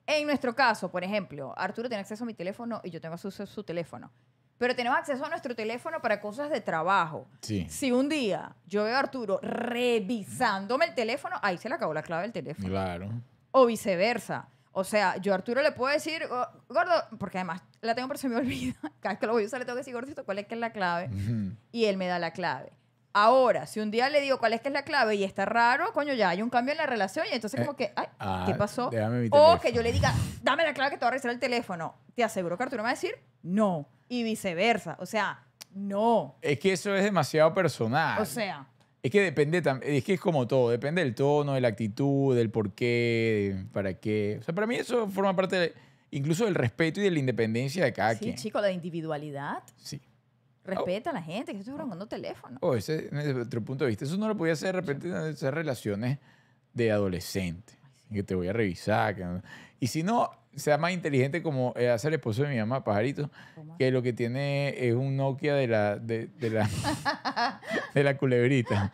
En nuestro caso, por ejemplo, Arturo tiene acceso a mi teléfono y yo tengo su, su teléfono. Pero tenemos acceso a nuestro teléfono para cosas de trabajo. Si un día yo veo a Arturo revisándome el teléfono, ahí se le acabó la clave del teléfono. Claro o viceversa. O sea, yo a Arturo le puedo decir, oh, gordo, porque además la tengo pero se me olvida. Cada vez que lo voy a usar le tengo que decir, gordito, ¿cuál es que es la clave? Y él me da la clave. Ahora, si un día le digo cuál es que es la clave y está raro, coño, ya hay un cambio en la relación y entonces eh, como que, ay, ¿qué ah, pasó? O que yo le diga, dame la clave que te va a regresar el teléfono. Te aseguro que Arturo me va a decir, no. Y viceversa. O sea, no. Es que eso es demasiado personal. O sea. Es que depende es que es como todo, depende del tono, de la actitud, del por qué, para qué. O sea, para mí eso forma parte incluso del respeto y de la independencia de cada quien. Sí, chico, la individualidad. Sí. Respeta a la gente, que estoy un teléfono. Oh, ese es otro punto de vista. Eso no lo podía hacer de repente hacer relaciones de adolescente. Que te voy a revisar, que, y si no, sea más inteligente como eh, hace el esposo de mi mamá, Pajarito, que lo que tiene es un Nokia de la, de, la, de la culebrita.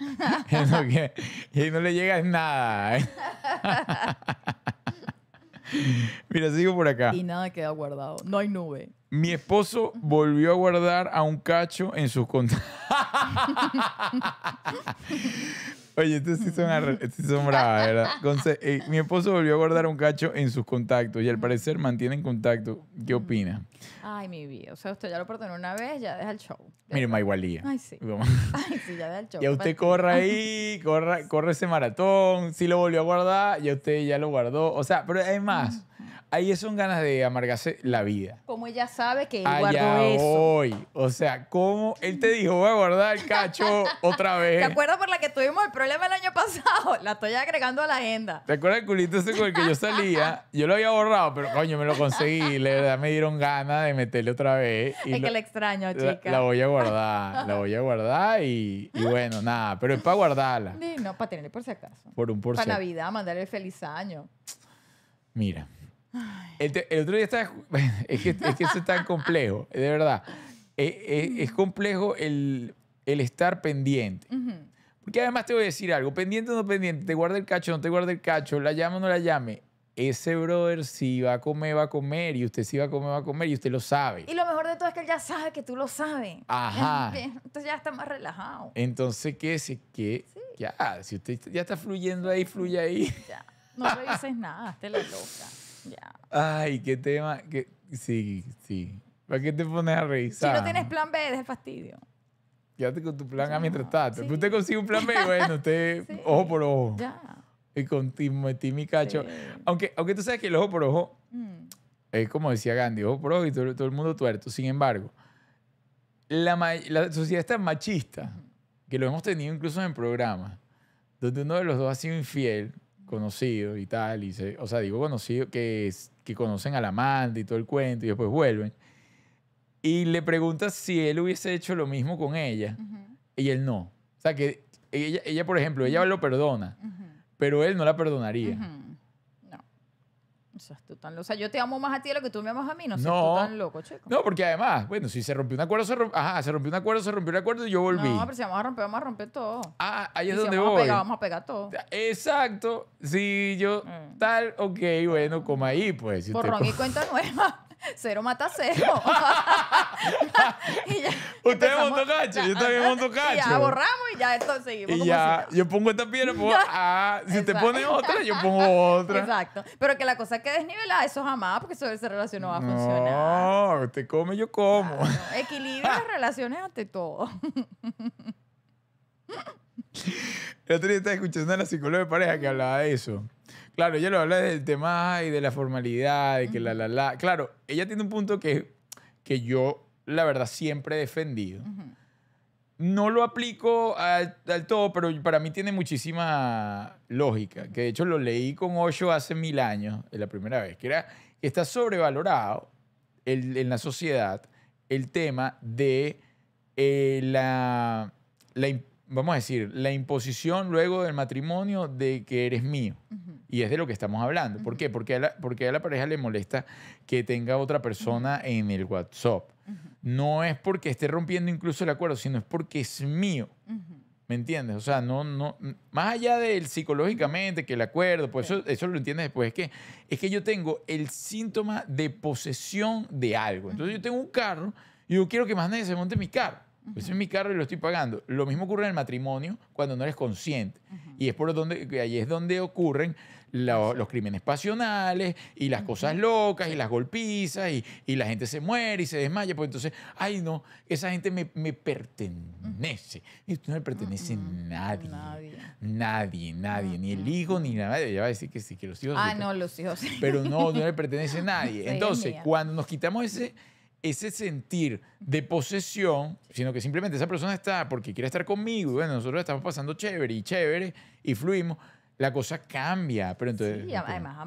y no le llega nada. Mira, sigo por acá. Y nada queda guardado. No hay nube. Mi esposo volvió a guardar a un cacho en sus contactos. Oye, estos sí son, estos bravas, ¿verdad? Entonces, eh, mi esposo volvió a guardar un cacho en sus contactos y al parecer mantienen contacto. ¿Qué opina? Ay, mi vida. O sea, usted ya lo perdonó una vez, ya deja el show. Mire, ma igualía. Ay, sí. Ay, sí, ya deja el show. Ya usted corra ahí, corra, corre ese maratón. Si lo volvió a guardar, ya usted ya lo guardó. O sea, pero hay más ahí son ganas de amargarse la vida. Como ella sabe que él guardó eso. Voy. O sea, ¿cómo? él te dijo, voy a guardar el cacho otra vez. ¿Te acuerdas por la que tuvimos el problema el año pasado? La estoy agregando a la agenda. ¿Te acuerdas el culito ese con el que yo salía? Yo lo había borrado, pero coño, me lo conseguí. La verdad me dieron ganas de meterle otra vez. es que le extraño, chica. La, voy a guardar, la voy a guardar y, bueno, nada. Pero es para guardarla. no, para tenerle por si acaso. Por un por Para Navidad, mandarle feliz año. Mira. El, otro día estaba. Es que, es que eso es tan complejo, de verdad. Eh, eh, es, complejo el, el, estar pendiente. Porque además te voy a decir algo: pendiente o no pendiente, te guarda el cacho, no te guarda el cacho, la llama o no la llame. Ese brother sí va a comer, va a comer, y usted sí va a comer, va a comer, y usted lo sabe. Y lo mejor de todo es que él ya sabe que tú lo sabes. Ajá. Entonces ya está más relajado. Entonces, ¿qué? es que Ya, si usted ya está fluyendo ahí, fluye ahí. Ya. No revises nada, esté la loca. Ay, qué tema. Sí, sí. ¿Para qué te pones a revisar? Si no tienes plan B, es fastidio. Quédate con tu plan A mientras tanto. Si pues Usted consigue un plan B, bueno, usted ojo por ojo. Ya. Y con ti metí mi cacho. Aunque, aunque tú sabes que el ojo por ojo mm. es como decía Gandhi, ojo por ojo y todo, el mundo tuerto. Sin embargo, la, sociedad está machista que lo hemos tenido incluso en programas donde uno de los dos ha sido infiel conocido y tal, y o sea, digo conocido, que, que conocen la amante y todo el cuento y después vuelven. Y le pregunta si él hubiese hecho lo mismo con ella y él no. O sea, que ella, ella por ejemplo, ella lo perdona, pero él no la perdonaría. O sea, tú tan... o sea, yo te amo más a ti de lo que tú me amas a mí. No, no seas tú tan loco, chico. No, porque además, bueno, si se rompió un acuerdo, se rompió, ajá, se rompió un acuerdo, se rompió un acuerdo y yo volví. No, pero si vamos a romper, vamos a romper todo. Ah, ahí es donde vamos A pegar, vamos a pegar todo. Exacto. Si yo mm. tal, ok, bueno, como ahí, pues. Por ron y cuenta nueva cero mata cero. y ya Usted montó cacho, yo también monto cacho. ya borramos y ya entonces seguimos. Y ya, yo pongo esta piedra, pongo, ah, si usted te pone otra, yo pongo otra. Exacto. Pero que la cosa que desnivelada, eso jamás, porque eso, esa relación no va a funcionar. No, usted come, yo como. Equilibrio las relaciones ante todo. la otro día escuchando a la psicóloga de pareja que hablaba de eso Claro, ella lo habla del tema y de la formalidad, de que la, la, la. Claro, ella tiene un punto que, que yo, la verdad, siempre he defendido. No lo aplico al, todo, pero para mí tiene muchísima lógica. Que de hecho lo leí con hoyo hace mil años, la primera vez, que era que está sobrevalorado el, en la sociedad el tema de eh, la, la, vamos a decir, la imposición luego del matrimonio de que eres mío. Y es de lo que estamos hablando. ¿Por qué? Porque a, la, porque a la pareja le molesta que tenga otra persona en el WhatsApp. No es porque esté rompiendo incluso el acuerdo, sino es porque es mío. ¿Me entiendes? O sea, no, no, más allá del psicológicamente, que el acuerdo, pues eso, eso, lo entiendes después, es que, es que yo tengo el síntoma de posesión de algo. Entonces yo tengo un carro y yo quiero que más nadie se monte mi carro. Ese es pues mi carro y lo estoy pagando. Lo mismo ocurre en el matrimonio cuando no eres consciente. Y es por donde, ahí es donde ocurren los crímenes pasionales y las cosas locas y las golpizas y, la gente se muere y se desmaya. Pues entonces, ay no, esa gente me, pertenece. Y esto no le pertenece a nadie. Nadie, nadie, nadie. Ni el hijo, ni nadie. Ya va a decir que sí, que los hijos. Ah, no, los hijos. Pero no, no le pertenece a nadie. Entonces, cuando nos quitamos ese ese sentir de posesión, sino que simplemente esa persona está porque quiere estar conmigo, bueno, nosotros estamos pasando chévere y chévere y fluimos, la cosa cambia. Pero entonces, sí, además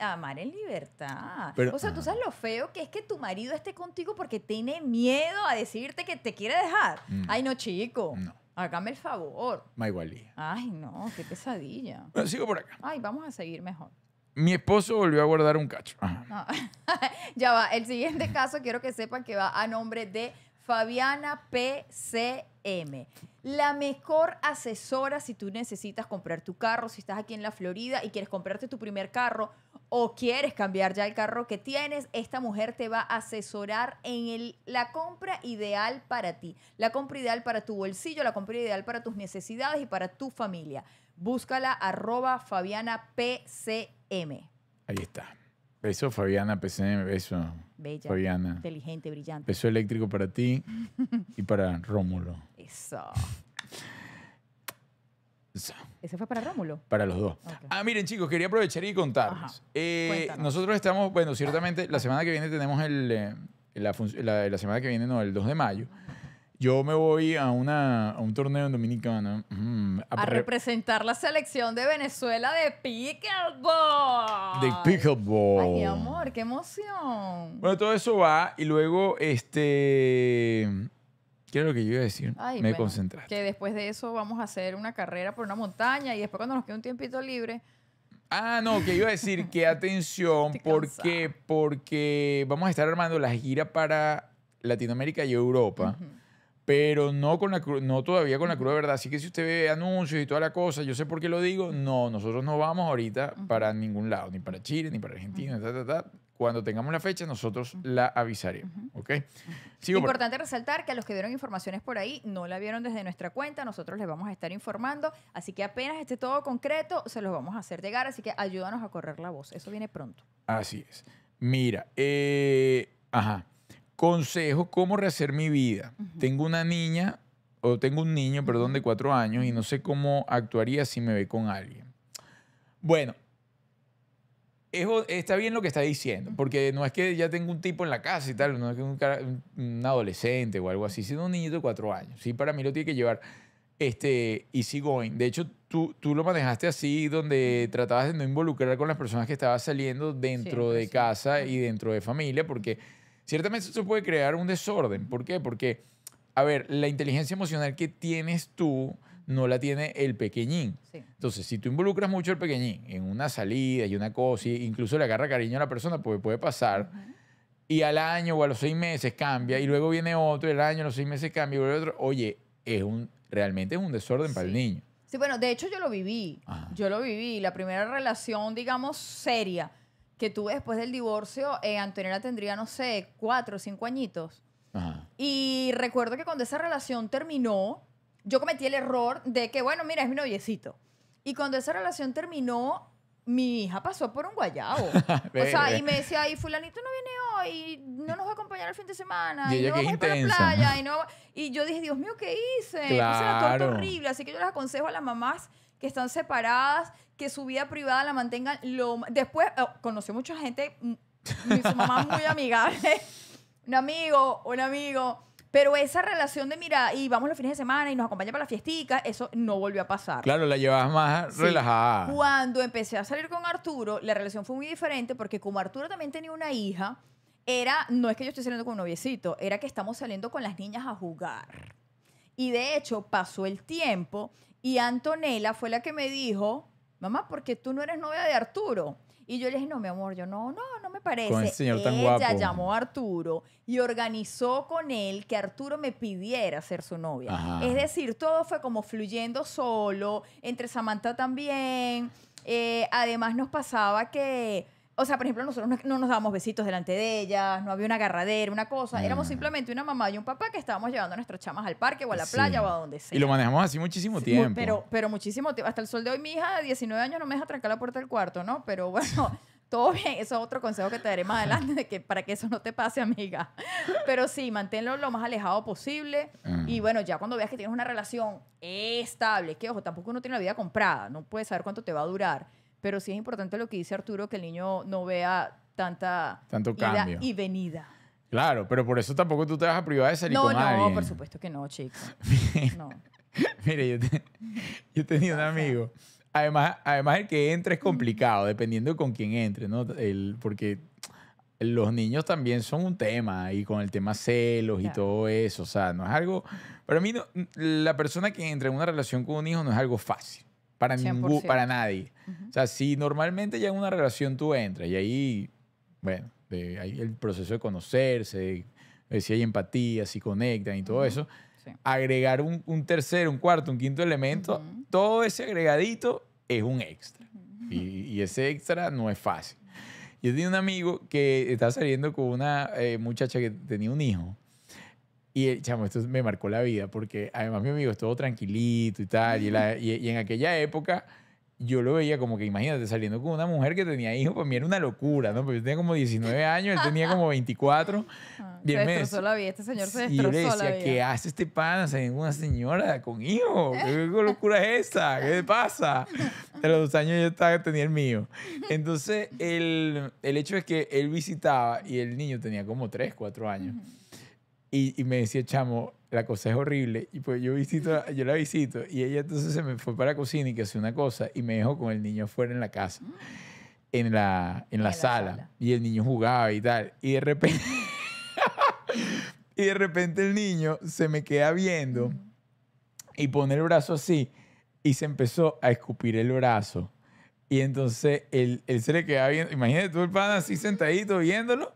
amar, en libertad. o sea, tú sabes lo feo que es que tu marido esté contigo porque tiene miedo a decirte que te quiere dejar. Mm. Ay, no, chico. Hágame el favor. Maigualía. Ay, no, qué pesadilla. sigo por acá. Ay, vamos a seguir mejor. Mi esposo volvió a guardar un cacho. Ah. ya va. El siguiente caso quiero que sepan que va a nombre de Fabiana PCM. La mejor asesora si tú necesitas comprar tu carro, si estás aquí en la Florida y quieres comprarte tu primer carro o quieres cambiar ya el carro que tienes, esta mujer te va a asesorar en la compra ideal para ti, la compra ideal para tu bolsillo, la compra ideal para tus necesidades y para tu familia. Búscala arroba Fabiana PCM. Ahí está. Beso, Fabiana, PCM, beso. Bella. Fabiana. Inteligente, brillante. Beso eléctrico para ti y para Rómulo. Eso. Eso. fue para Rómulo? Para los dos. Ah, miren, chicos, quería aprovechar y contarnos. Eh, nosotros estamos, bueno, ciertamente, la semana que viene tenemos el. Eh, semana que viene, no, el 2 de mayo. Yo me voy a, a un torneo en Dominicana. A representar la selección de Venezuela de pickleball. de pickleball. Ay, amor, qué emoción. Bueno, todo eso va y luego, este... ¿Qué era lo que yo iba a decir? me concentraste. Que después de eso vamos a hacer una carrera por una montaña y después cuando nos quede un tiempito libre. Ah, no, que iba a decir que atención, porque, porque vamos a estar armando la gira para Latinoamérica y Europa pero no, con la, no todavía con la cruz de verdad. Así que si usted ve anuncios y toda la cosa, yo sé por qué lo digo, no, nosotros no vamos ahorita para ningún lado, ni para Chile, ni para Argentina, ta, ta, ta. Cuando tengamos la fecha, nosotros la avisaremos. ¿ok? Importante resaltar que a los que vieron informaciones por ahí, no la vieron desde nuestra cuenta, nosotros les vamos a estar informando, así que apenas esté todo concreto, se los vamos a hacer llegar, así que ayúdanos a correr la voz, eso viene pronto. Así es. Mira, eh, ajá consejo cómo rehacer mi vida. Tengo una niña, o tengo un niño, perdón, de cuatro años y no sé cómo actuaría si me ve con alguien. Bueno, está bien lo que está diciendo, porque no es que ya tengo un tipo en la casa y tal, no es que un, adolescente o algo así, sino un niño de cuatro años. Sí, para mí lo tiene que llevar este, easy going. De hecho, tú, lo manejaste así, donde tratabas de no involucrar con las personas que estabas saliendo dentro de casa y dentro de familia, porque ciertamente eso puede crear un desorden. ¿Por qué? Porque, a ver, la inteligencia emocional que tienes tú no la tiene el pequeñín. Entonces, si tú involucras mucho al pequeñín en una salida y una cosa, incluso le agarra cariño a la persona, pues puede pasar. Y al año o a los seis meses cambia, y luego viene otro, y al año, a los seis meses cambia, y otro. Oye, es un, realmente es un desorden para el niño. Sí, bueno, de hecho yo lo viví. Yo lo viví. La primera relación, digamos, seria que tuve después del divorcio, eh, Antonella tendría, no sé, cuatro o cinco añitos. Y recuerdo que cuando esa relación terminó, yo cometí el error de que, bueno, mira, es mi noviecito. Y cuando esa relación terminó, mi hija pasó por un guayabo. o sea, y me decía, y fulanito no viene hoy, no nos va a acompañar el fin de semana, y, a la playa. Y, yo dije, Dios mío, ¿qué hice? Claro. sea, era horrible. Así que yo les aconsejo a las mamás que están separadas, que su vida privada la mantengan lo... Después, oh, conoció mucha gente, mm, mi, mamá muy amigable, un amigo, un amigo, pero esa relación de, mira, y vamos los fines de semana y nos acompaña para la fiestica, eso no volvió a pasar. Claro, la llevabas más relajada. Cuando empecé a salir con Arturo, la relación fue muy diferente porque como Arturo también tenía una hija, era, no es que yo esté saliendo con un noviecito, era que estamos saliendo con las niñas a jugar. Y de hecho pasó el tiempo y Antonella fue la que me dijo, mamá, porque tú no eres novia de Arturo. Y yo le dije, no, mi amor, yo no, no, no me parece. Con señor guapo. llamó a Arturo y organizó con él que Arturo me pidiera ser su novia. Es decir, todo fue como fluyendo solo, entre Samantha también. Eh, además nos pasaba que o sea, por ejemplo, nosotros no, nos dábamos besitos delante de ellas, no había una agarradera, una cosa. Éramos mm. simplemente una mamá y un papá que estábamos llevando a nuestras chamas al parque o a la playa o a donde sea. Y lo manejamos así muchísimo tiempo. Pero, pero muchísimo tiempo. Hasta el sol de hoy, mi hija de 19 años no me deja trancar la puerta del cuarto, ¿no? Pero bueno. todo bien. Eso es otro consejo que te daré más adelante de que, para que eso no te pase, amiga. Pero sí, manténlo lo más alejado posible. Ah. Y bueno, ya cuando veas que tienes una relación estable, que ojo, tampoco uno tiene la vida comprada, no puedes saber cuánto te va a durar pero sí es importante lo que dice Arturo, que el niño no vea tanta Tanto ida y venida. Claro, pero por eso tampoco tú te vas a privar de salir con no, alguien. No, por supuesto que no, chicos Mire, yo, he tenido un amigo. Además, además, el que entre es complicado, dependiendo con quién entre, ¿no? El, porque los niños también son un tema y con el tema celos y todo eso, o sea, no es algo, para mí la persona que entra en una relación con un hijo no es algo fácil para, para nadie. O sea, si normalmente ya en una relación tú entras y ahí, bueno, de, ahí el proceso de conocerse, si hay empatía, si conectan y todo eso, agregar un, un, tercero, un cuarto, un quinto elemento, todo ese agregadito es un extra. Y, y, ese extra no es fácil. Yo tenía un amigo que estaba saliendo con una eh, muchacha que tenía un hijo y, chamo, esto me marcó la vida porque además mi amigo estuvo tranquilito y tal. Y, y, en aquella época yo lo veía como que, imagínate, saliendo con una mujer que tenía hijos, para mí era una locura, ¿no? Porque yo tenía como 19 años, él tenía como 24. y ah, se destrozó la vida, este señor se destrozó y yo le decía, ¿qué hace este pana saliendo una señora con hijos? ¿Qué, locura es esa? ¿Qué le pasa? pero los dos años yo estaba, tenía el mío. Entonces, el, el hecho es que él visitaba y el niño tenía como 3, 4 años. Y, me decía, chamo, la cosa es horrible. Y pues yo, visito, yo la visito y ella entonces se me fue para la cocina y que hace una cosa y me dejó con el niño afuera en la casa, en la, en la, sala. Y el niño jugaba y tal. Y de repente... y de repente el niño se me queda viendo y pone el brazo así y se empezó a escupir el brazo. Y entonces él, él se le queda viendo. Imagínate tú el pan así sentadito viéndolo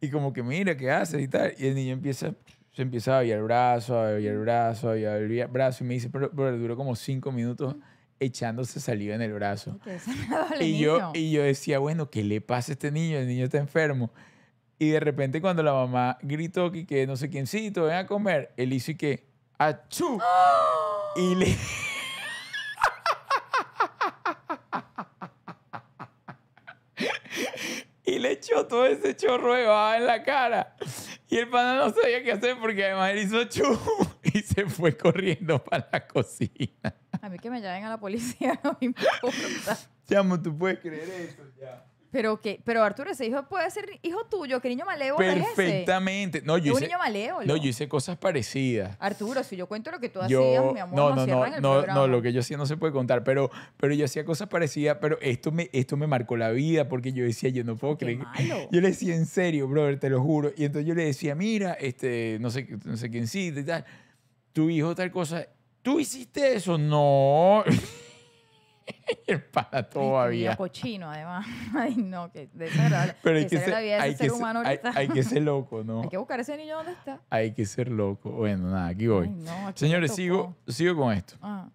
y como que mira, ¿qué hace? Y tal. Y el niño empieza, se empieza a abrir el brazo, a el brazo, a el brazo. Y me dice, pero, pero duró como cinco minutos echándose saliva en el brazo. Y yo, y yo decía, bueno, ¿qué le pasa a este niño? El niño está enfermo. Y de repente cuando la mamá gritó que, no sé quién quiéncito, ven a comer, él hizo y que, ¡achú! Y le... le echó todo ese chorro en la cara. Y el pana no sabía qué hacer porque además él hizo chum y se fue corriendo para la cocina. A mí que me llamen a la policía no me importa. Chamo, tú puedes creer eso ya. Pero que, pero Arturo, ese hijo puede ser hijo tuyo, que niño malévolo Perfectamente. Es ese? No, yo hice, un niño malévolo. No, yo hice cosas parecidas. Arturo, si yo cuento lo que tú hacías, mi amor, no, no, no, el no, no, lo que yo hacía no se puede contar, pero, pero yo hacía cosas parecidas, pero esto me, esto me marcó la vida porque yo decía, yo no puedo creer. Yo le decía, en serio, brother, te lo juro. Y entonces yo le decía, mira, este, no sé, no sé quién sí, tal, tu hijo tal cosa. ¿Tú hiciste eso? No. el para todavía. Y cochino, además. Ay, no, que desagradable. Pero hay que, ser, hay, que ser, que ser loco, ¿no? Hay que buscar ese niño donde está. Hay que ser loco. Bueno, nada, aquí voy. Señores, sigo, sigo con esto. Ah.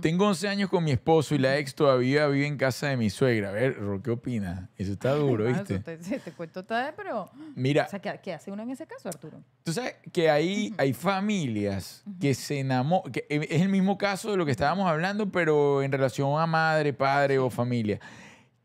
Tengo 11 años con mi esposo y la ex todavía vive en casa de mi suegra. A ver, Ro, ¿qué opinas? Eso está duro, ¿viste? Te, cuento pero... Mira... ¿qué, hace uno en ese caso, Arturo? Tú sabes que hay, hay familias que se enamoran... Eh, es el mismo caso de lo que estábamos hablando, pero en relación a madre, padre o familia.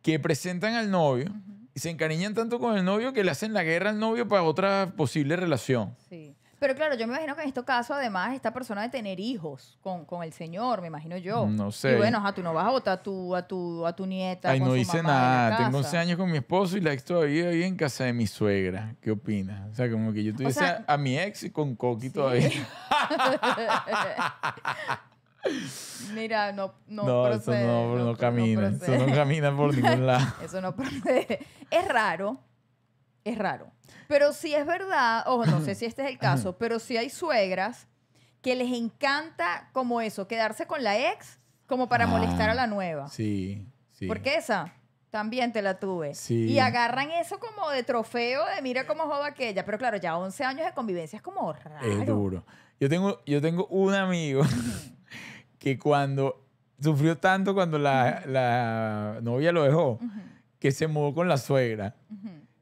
Que presentan al novio... Y se encariñan tanto con el novio que le hacen la guerra al novio para otra posible relación. Sí. Pero claro, yo me imagino que en este caso, además, esta persona de tener hijos con, el señor, me imagino yo. No sé. Y bueno, ajá, tú no vas a votar a tu, a tu, a tu nieta. Ay, no hice nada. Tengo 11 años con mi esposo y la ex todavía hoy en casa de mi suegra. ¿Qué opinas? O sea, como que yo tuviese a, mi ex y con Coqui todavía. Mira, no, no, No, eso no, no, camina. eso no camina por ningún lado. Eso no procede. Es raro, es raro. Pero sí es verdad, ojo, no sé si este es el caso, pero si hay suegras que les encanta como eso, quedarse con la ex como para molestar a la ah, nueva. Sí, sí. Porque esa también te la tuve. Y agarran eso como de trofeo de mira cómo joda aquella. Pero claro, ya 11 años de convivencia es como raro. Es duro. Yo tengo, yo tengo un amigo que cuando sufrió tanto cuando la, novia lo dejó, que se mudó con la suegra.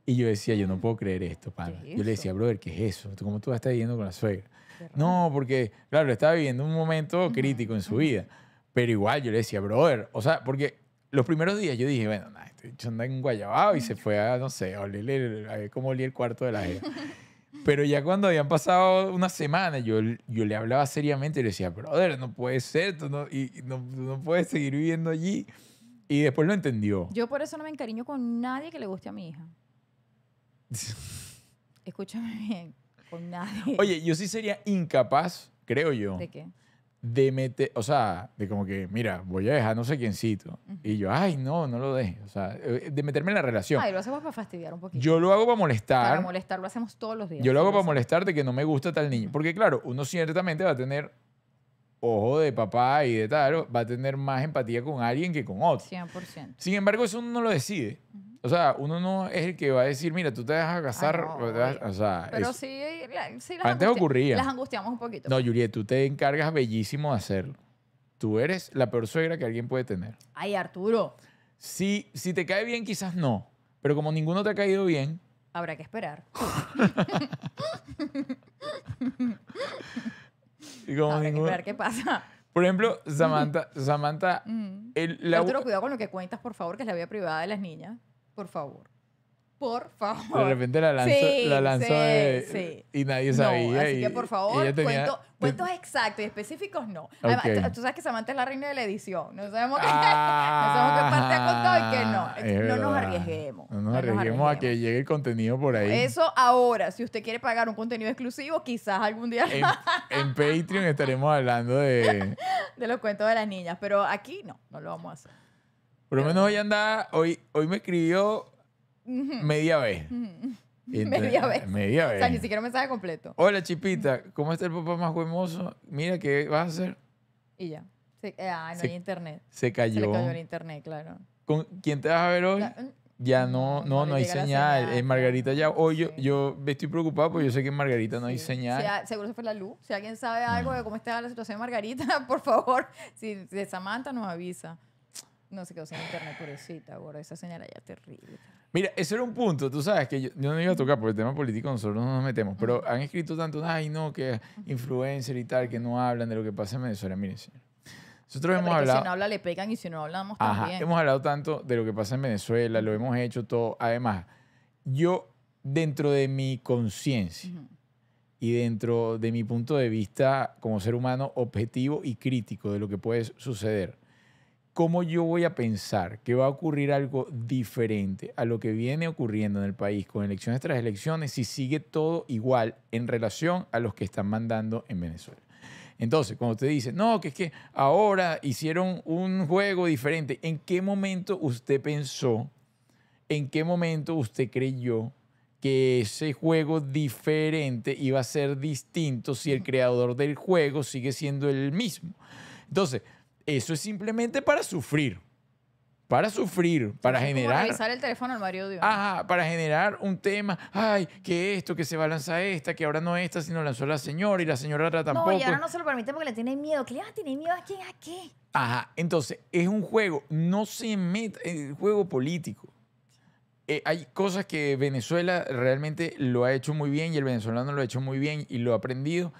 Y yo decía, yo no puedo creer esto, pana. yo le decía, brother, ¿qué es eso? ¿Cómo tú vas a estar viviendo con la suegra? No, porque, claro, estaba viviendo un momento crítico en su vida. Pero igual yo le decía, brother, o sea, porque los primeros días yo dije, bueno, nada, este bicho en guayabao y se fue a, no sé, a oler, a ver cómo olía el cuarto de la gente Pero ya cuando habían pasado una semana, yo, yo le hablaba seriamente y le decía, brother, no puede ser, tú no, y, no, tú no puedes seguir viviendo allí. Y después lo entendió. Yo por eso no me encariño con nadie que le guste a mi hija. Escúchame bien, con nadie. Oye, yo sí sería incapaz, creo yo. ¿De qué? De meter, o sea, de como que, mira, voy a dejar no sé quiéncito. Y yo, ay, no, no lo deje. O sea, eh, de meterme en la relación. Ay, lo hacemos para fastidiar un poquito. Yo lo hago para molestar. Para molestar, lo hacemos todos los días. Yo lo hago para molestar de que no me gusta tal niño. Porque, claro, uno ciertamente va a tener ojo de papá y de tal, va a tener más empatía con alguien que con otro. 100%. Sin embargo, eso uno no lo decide. O sea, uno no es el que va a decir, mira, tú te vas a casar. o sea, pero sí, las Antes ocurría. Las angustiamos un poquito. No, Yuri, tú te encargas bellísimo de hacerlo. Tú eres la peor suegra que alguien puede tener. Ay, Arturo. Si, si te cae bien, quizás no. Pero como ninguno te ha caído bien. Habrá que esperar. Habrá que esperar qué pasa. Por ejemplo, Samantha, Samantha, mm. el, Arturo, cuidado con lo que cuentas, por favor, que es la vida privada de las niñas por favor. Por favor. De repente la lanzó, la lanzó y nadie sabía. así que por favor, cuentos exactos y específicos no. tú sabes que Samantha es la reina de la edición. No sabemos qué, parte ha ah, contado y que no. No nos, arriesguemos. No nos arriesguemos a que llegue el contenido por ahí. Eso ahora, si usted quiere pagar un contenido exclusivo, quizás algún día. En, en Patreon estaremos hablando de. de los cuentos de las niñas, pero aquí no, no lo vamos a hacer. Por lo menos hoy anda, hoy, hoy me escribió media vez. media vez. O sea, ni siquiera me mensaje completo. Hola, Chipita, ¿cómo está el papá más huemoso? Mira, ¿qué vas a hacer? Y ya. Eh, ah, no hay internet. Se cayó. Se cayó el internet, claro. ¿Con quién te vas a ver hoy? Mm, ya no, no, no, hay señal. en eh, Margarita ya, hoy yo, yo estoy preocupado porque yo sé que en Margarita no hay señal. seguro se fue la luz. Si alguien sabe ah. algo de cómo está la situación de Margarita, por favor, si de Samantha nos avisa no se quedó sin internet, purecita, gorda. Esa señora ya es terrible. Mira, ese era un punto. Tú sabes que yo, no iba a tocar por el tema político, nosotros no nos metemos. Pero han escrito tanto, ay, no, que influencer y tal, que no hablan de lo que pasa en Venezuela. Miren, señor. Nosotros hemos hablado. Si no habla, le pegan y si no hablamos ajá, Hemos hablado tanto de lo que pasa en Venezuela, lo hemos hecho todo. Además, yo, dentro de mi conciencia y dentro de mi punto de vista como ser humano objetivo y crítico de lo que puede suceder, ¿cómo yo voy a pensar que va a ocurrir algo diferente a lo que viene ocurriendo en el país con elecciones tras elecciones si sigue todo igual en relación a los que están mandando en Venezuela? Entonces, cuando usted dice, no, que es que ahora hicieron un juego diferente, ¿en qué momento usted pensó, en qué momento usted creyó que ese juego diferente iba a ser distinto si el creador del juego sigue siendo el mismo? Entonces, eso es simplemente para sufrir. Para sufrir, para generar. Para el teléfono al Mario Dios. Ajá, para generar un tema. Ay, que esto, que se va a lanzar esta, que ahora no esta, sino lanzó la señora y la señora otra tampoco. No, y ahora no se lo permite porque le tiene miedo. ¿Qué le va a tener miedo a quién? ¿A qué? Ajá, entonces es un juego. No se meta en el juego político. Eh, hay cosas que Venezuela realmente lo ha hecho muy bien y el venezolano lo ha hecho muy bien y lo ha aprendido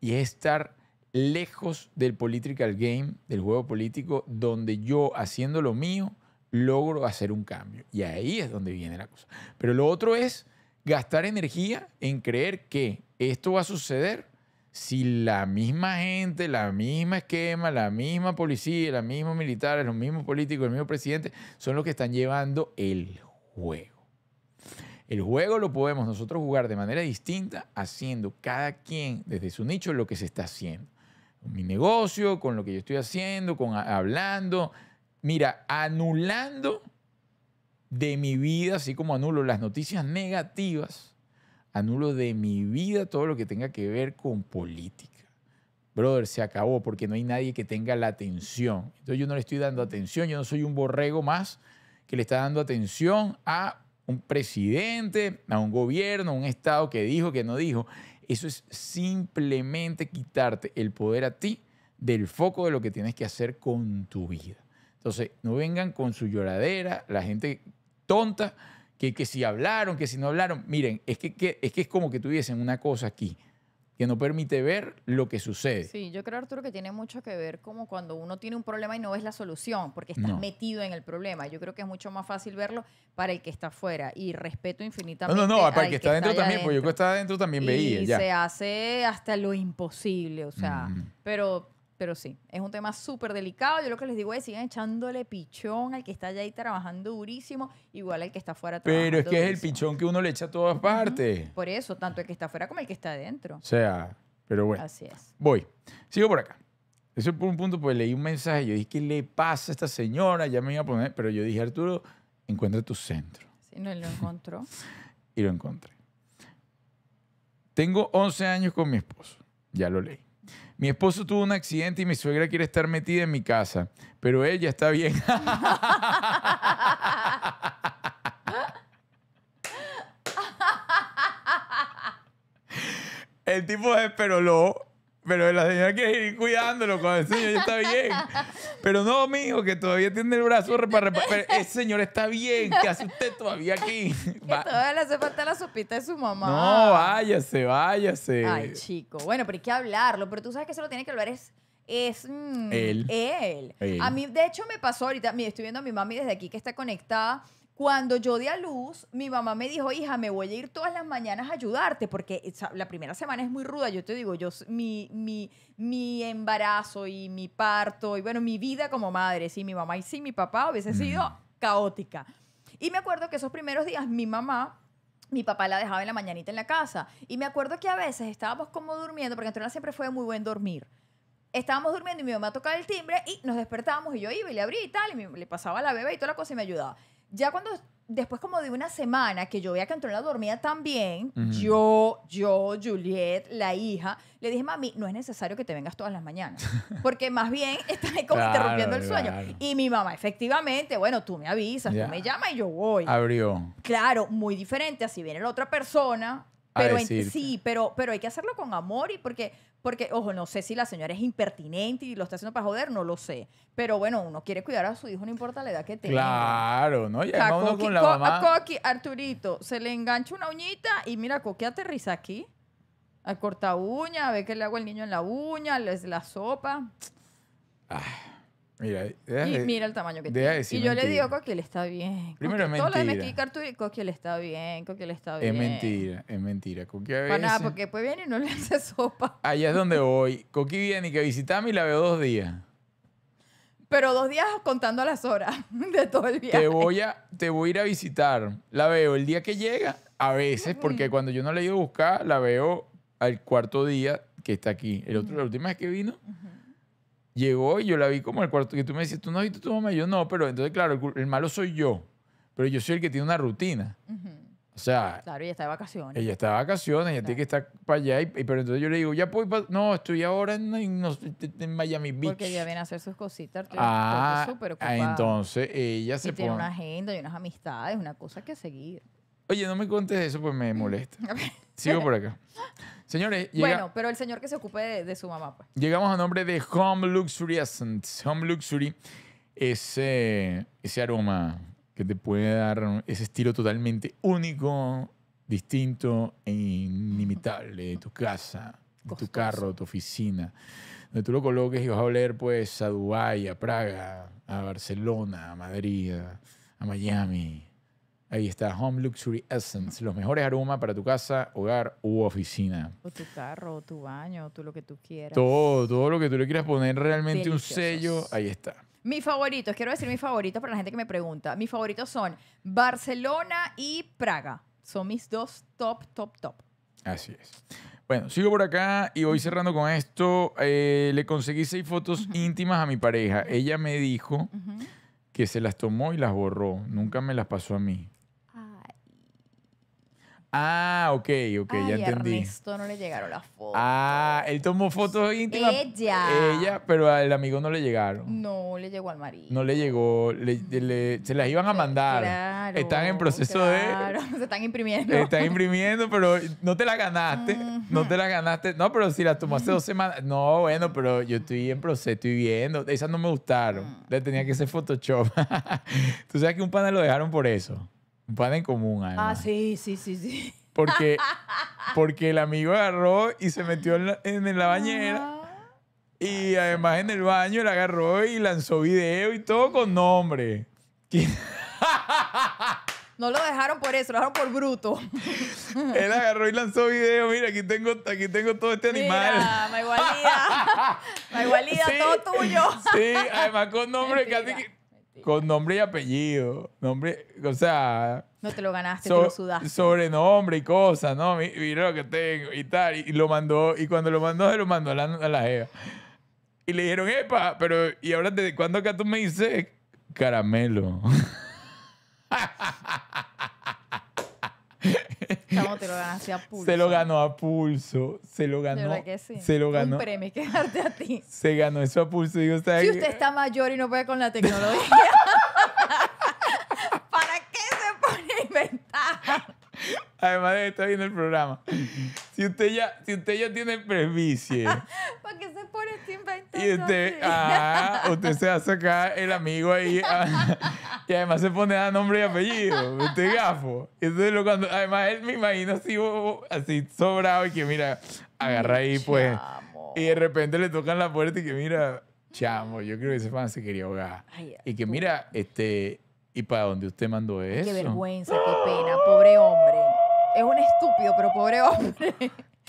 y es estar lejos del political game, del juego político, donde yo haciendo lo mío logro hacer un cambio. Y ahí es donde viene la cosa. Pero lo otro es gastar energía en creer que esto va a suceder si la misma gente, la misma esquema, la misma policía, los mismos militares, los mismos políticos, el mismo presidente, son los que están llevando el juego. El juego lo podemos nosotros jugar de manera distinta, haciendo cada quien desde su nicho lo que se está haciendo con mi negocio, con lo que yo estoy haciendo, con hablando. Mira, anulando de mi vida, así como anulo las noticias negativas, anulo de mi vida todo lo que tenga que ver con política. Brother, se acabó porque no hay nadie que tenga la atención. Entonces yo no le estoy dando atención, yo no soy un borrego más que le está dando atención a un presidente, a un gobierno, a un Estado que dijo, que no dijo. Eso es simplemente quitarte el poder a ti del foco de lo que tienes que hacer con tu vida. Entonces, no vengan con su lloradera, la gente tonta, que, si hablaron, que si no hablaron. Miren, es es que es como que tuviesen una cosa aquí que no permite ver lo que sucede. Sí, yo creo, Arturo, que tiene mucho que ver como cuando uno tiene un problema y no ves la solución, porque estás metido en el problema. Yo creo que es mucho más fácil verlo para el que está afuera. Y respeto infinitamente. No, no, no, para el que, está, adentro dentro también, porque yo que estaba dentro también veía. Y se hace hasta lo imposible, o sea, pero pero sí, es un tema súper delicado. Yo lo que les digo es, sigan echándole pichón al que está allá ahí trabajando durísimo, igual al que está fuera trabajando Pero es que es el pichón que uno le echa a todas partes. Por eso, tanto el que está fuera como el que está adentro. O sea, pero bueno. Así es. Voy. Sigo por acá. Eso por un punto, pues leí un mensaje. Yo dije, ¿qué le pasa a esta señora? Ya me iba a poner. Pero yo dije, Arturo, encuentra tu centro. Sí, no, lo encontró. y lo encontré. Tengo 11 años con mi esposo. Ya lo leí. Mi esposo tuvo un accidente y mi suegra quiere estar metida en mi casa, pero ella está bien. El tipo es lo... Pero la señora quiere ir cuidándolo con el señor, ya está bien. Pero no, mijo, que todavía tiene el brazo para Ese señor está bien, ¿qué hace usted todavía aquí? todavía le hace falta la sopita de su mamá. No, váyase, váyase. Ay, chico. Bueno, pero hay que hablarlo. Pero tú sabes que se lo tiene que hablar es es mm, él. A mí, de hecho, me pasó ahorita, estoy viendo a mi mami desde aquí que está conectada cuando yo di a luz, mi mamá me dijo, hija, me voy a ir todas las mañanas a ayudarte, porque la primera semana es muy ruda. Yo te digo, yo, mi, embarazo y mi parto, y bueno, mi vida como madre, sí, mi mamá y sí, mi papá hubiese mm. sido caótica. Y me acuerdo que esos primeros días mi mamá mi papá la dejaba en la mañanita en la casa. Y me acuerdo que a veces estábamos como durmiendo, porque entonces siempre fue muy buen dormir. Estábamos durmiendo y mi mamá tocaba el timbre y nos despertábamos y yo iba y le abrí y tal, y le pasaba la bebé y toda la cosa y me ayudaba ya cuando después como de una semana que yo veía que entró dormía la dormida también, yo, yo, Juliet, la hija, le dije, mami, no es necesario que te vengas todas las mañanas, porque más bien estás como interrumpiendo el sueño. Y mi mamá, efectivamente, bueno, tú me avisas, tú me llamas y yo voy. Abrió. Claro, muy diferente, así viene la otra persona, pero sí, pero, pero hay que hacerlo con amor y porque porque, ojo, no sé si la señora es impertinente y lo está haciendo para joder, no lo sé. Pero bueno, uno quiere cuidar a su hijo, no importa la edad que tenga. Claro, ¿no? Ya con la mamá. A Coqui, Arturito, se le engancha una uñita y mira, Coqui aterriza aquí. A corta uña, ve que le hago el niño en la uña, les la sopa. Ah. Mira, y mira el tamaño que tiene. y yo le digo, Coqui, le está bien. Primero es mentira. Todo lo de está bien, le está bien. Es mentira, es mentira. Coqui a Para nada, porque después viene y no le hace sopa. Allá es donde voy. Coqui viene y que visitame y la veo dos días. Pero dos días contando las horas de todo el viaje. Te voy a, te voy a ir a visitar. La veo el día que llega, a veces, porque mm. cuando yo no la he ido a buscar, la veo al cuarto día que está aquí. El otro, la última vez que vino llegó y yo la vi como el cuarto. que tú me decías, ¿tú no has tu mamá? yo no, pero entonces, claro, el, malo soy yo. Pero yo soy el que tiene una rutina. O sea. Claro, ella está de vacaciones. Ella está de vacaciones, ella tiene que estar para allá. Y, pero entonces yo le digo, ya puedo No, estoy ahora en, en, Miami Beach. Porque ella viene a hacer sus cositas. Ah, súper ah, Entonces ella se y pone. Tiene una agenda y unas amistades, una cosa que seguir. Oye, no me contes eso, pues me molesta. Sigo por acá. Señores, Bueno, pero el señor que se ocupe de, su mamá, pues. Llegamos a nombre de Home Luxury Essence. Home Luxury, ese, ese aroma que te puede dar ese estilo totalmente único, distinto e inimitable de tu casa, de tu carro, de tu oficina. Donde tú lo coloques y vas a oler, pues, a Dubái, a Praga, a Barcelona, a Madrid, a Miami, Ahí está, Home Luxury Essence, los mejores aromas para tu casa, hogar u oficina. O tu carro, o tu baño, o tú lo que tú quieras. Todo, todo lo que tú le quieras poner realmente un sello, ahí está. Mis favoritos, quiero decir mis favoritos para la gente que me pregunta. Mis favoritos son Barcelona y Praga. Son mis dos top, top, top. Así es. Bueno, sigo por acá y voy cerrando con esto. Eh, le conseguí seis fotos íntimas a mi pareja. Ella me dijo que se las tomó y las borró. Nunca me las pasó a mí. Ah, ok, ok, ya entendí. A Ernesto no le llegaron las fotos. Ah, él tomó fotos íntimas. Ella. Ella, pero al amigo no le llegaron. No, le llegó al marido. No le llegó, se las iban a mandar. Claro. Están en proceso de. Claro, se están imprimiendo. Están imprimiendo, pero no te las ganaste. no te las ganaste. No, pero si las tomaste hace dos semanas. No, bueno, pero yo estoy en proceso, estoy viendo. Esas no me gustaron. Mm. Le tenía que ser Photoshop. Tú sabes que un pana lo dejaron por eso. Pan en común, además. Ah, sí, sí, sí, sí. Porque, porque el amigo agarró y se metió en la, bañera. Y además en el baño él agarró y lanzó video y todo con nombre. No lo dejaron por eso, lo dejaron por bruto. Él agarró y lanzó video. Mira, aquí tengo, aquí tengo todo este animal. Mira, maigualía. todo tuyo. Sí, además con nombre casi con nombre y apellido. Nombre, o sea. No te lo ganaste, te lo sudaste. Sobrenombre y cosas, ¿no? Mira lo que tengo y tal. Y, lo mandó, y cuando lo mandó, se lo mandó a la, a Y le dijeron, epa, pero ¿y ahora desde cuándo acá tú me dices caramelo? te lo ganaste a pulso. Se lo ganó a pulso. Se lo ganó. sí. Se lo ganó. a ti. Se ganó eso a pulso. Si usted está mayor y no puede con la tecnología, ¿para qué se pone a inventar? Además de estar viendo el programa. Si usted ya, si usted ya tiene previsión, ¿Para qué se pone a inventar? Y usted, ah, usted se hace acá el amigo ahí. Y además se pone a nombre y apellido, este gafo. Entonces, lo cuando, además, él me imagino así, así sobrado y que mira, agarra ahí, pues. Y de repente le tocan la puerta y que mira, chamo, yo creo que ese fan se quería ahogar. y que mira, este, ¿y para dónde usted mandó eso? Qué vergüenza, qué pena, pobre hombre. Es un estúpido, pero pobre hombre.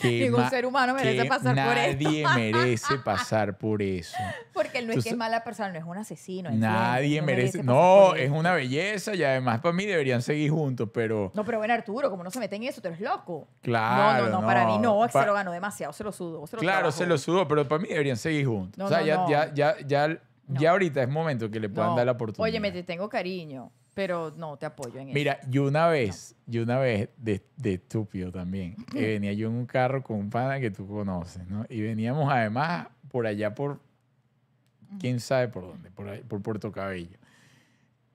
Ningún ser humano merece pasar por eso. Nadie merece pasar por eso. Porque él no es que es mala persona, no es un asesino. Nadie merece. no, es una belleza y además para mí deberían seguir juntos, pero. No, pero bueno, Arturo, como no se meten en eso, tú eres loco. Claro. No, no, no, para mí no, se lo ganó demasiado, se lo sudó. claro, se lo sudó, pero para mí deberían seguir juntos. o sea, ya, ya, ya, ya, ya ahorita es momento que le puedan dar la oportunidad. Oye, me te tengo cariño pero no te apoyo en eso. Mira, yo una vez, yo una vez de, estúpido también, que eh, venía yo en un carro con un pana que tú conoces, ¿no? Y veníamos además por allá por, quién sabe por dónde, por, por Puerto Cabello.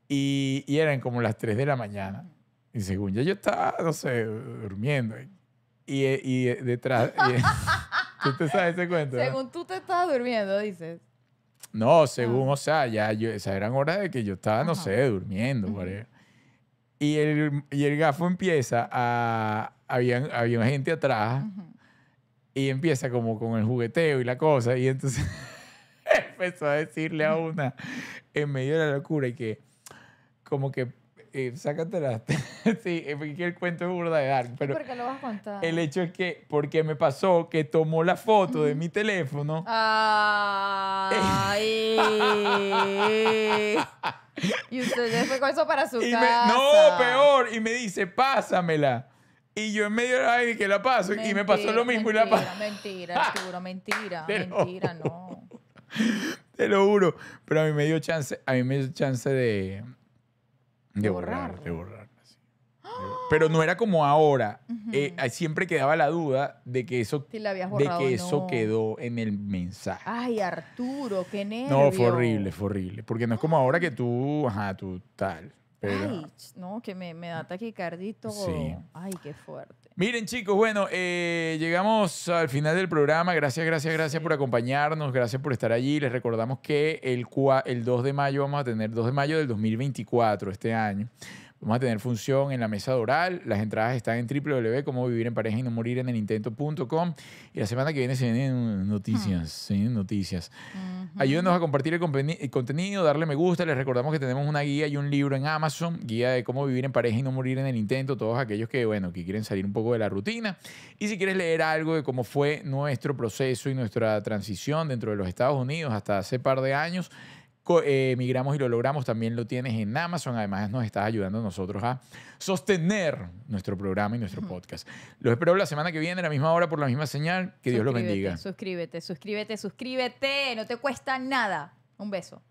Y, y, eran como las 3 de la mañana. Y según yo, yo estaba, no sé, durmiendo. Y, y detrás... ¿Tú te sabes ese cuento? Según tú te estabas durmiendo, dices. No, según, o sea, ya yo, esas eran horas de que yo estaba, no sé, durmiendo, y, el, y el gafo empieza a... Habían, había gente atrás y empieza como con el jugueteo y la cosa, y entonces empezó a decirle a una en medio de la locura y que como que Sácate sácatela. sí, porque el cuento es burda de dar. Pero ¿Por qué lo vas a contar? El hecho es que, porque me pasó que tomó la foto de mi teléfono. Ay. y usted fue con eso para su casa. no, peor. Y me dice, pásamela. Y yo en medio de la dije, que la paso. y me pasó lo mismo y la paso. Mentira, seguro, mentira. mentira, no. Te lo juro. Pero a mí me dio chance, a mí me dio chance de, de borrar. De borrar. ¡Ah! Pero no era como ahora. Eh, siempre quedaba la duda de que eso, de que eso quedó en el mensaje. Ay, Arturo, qué nervio. No, fue horrible, fue horrible. Porque no es como ahora que tú, ajá, tú tal. Ay, no, que me, da taquicardito. Sí. Ay, qué fuerte. Miren chicos, bueno, eh, llegamos al final del programa. Gracias, gracias, gracias por acompañarnos. Gracias por estar allí. Les recordamos que el, el 2 de mayo vamos a tener, 2 de mayo del 2024, este año. Vamos a tener función en la mesa oral. Las entradas están en www.cómo vivir en pareja y no morir en el Y la semana que viene se vienen noticias. Hmm. noticias. Ayúdenos a compartir el, el, contenido, darle me gusta. Les recordamos que tenemos una guía y un libro en Amazon, guía de cómo vivir en pareja y no morir en el intento. Todos aquellos que, bueno, que quieren salir un poco de la rutina. Y si quieres leer algo de cómo fue nuestro proceso y nuestra transición dentro de los Estados Unidos hasta hace par de años, emigramos eh, Migramos y lo logramos, también lo tienes en Amazon. Además, nos estás ayudando nosotros a sostener nuestro programa y nuestro podcast. Los espero la semana que viene, a la misma hora, por la misma señal. Que Dios los bendiga. Suscríbete, suscríbete, suscríbete. No te cuesta nada. Un beso.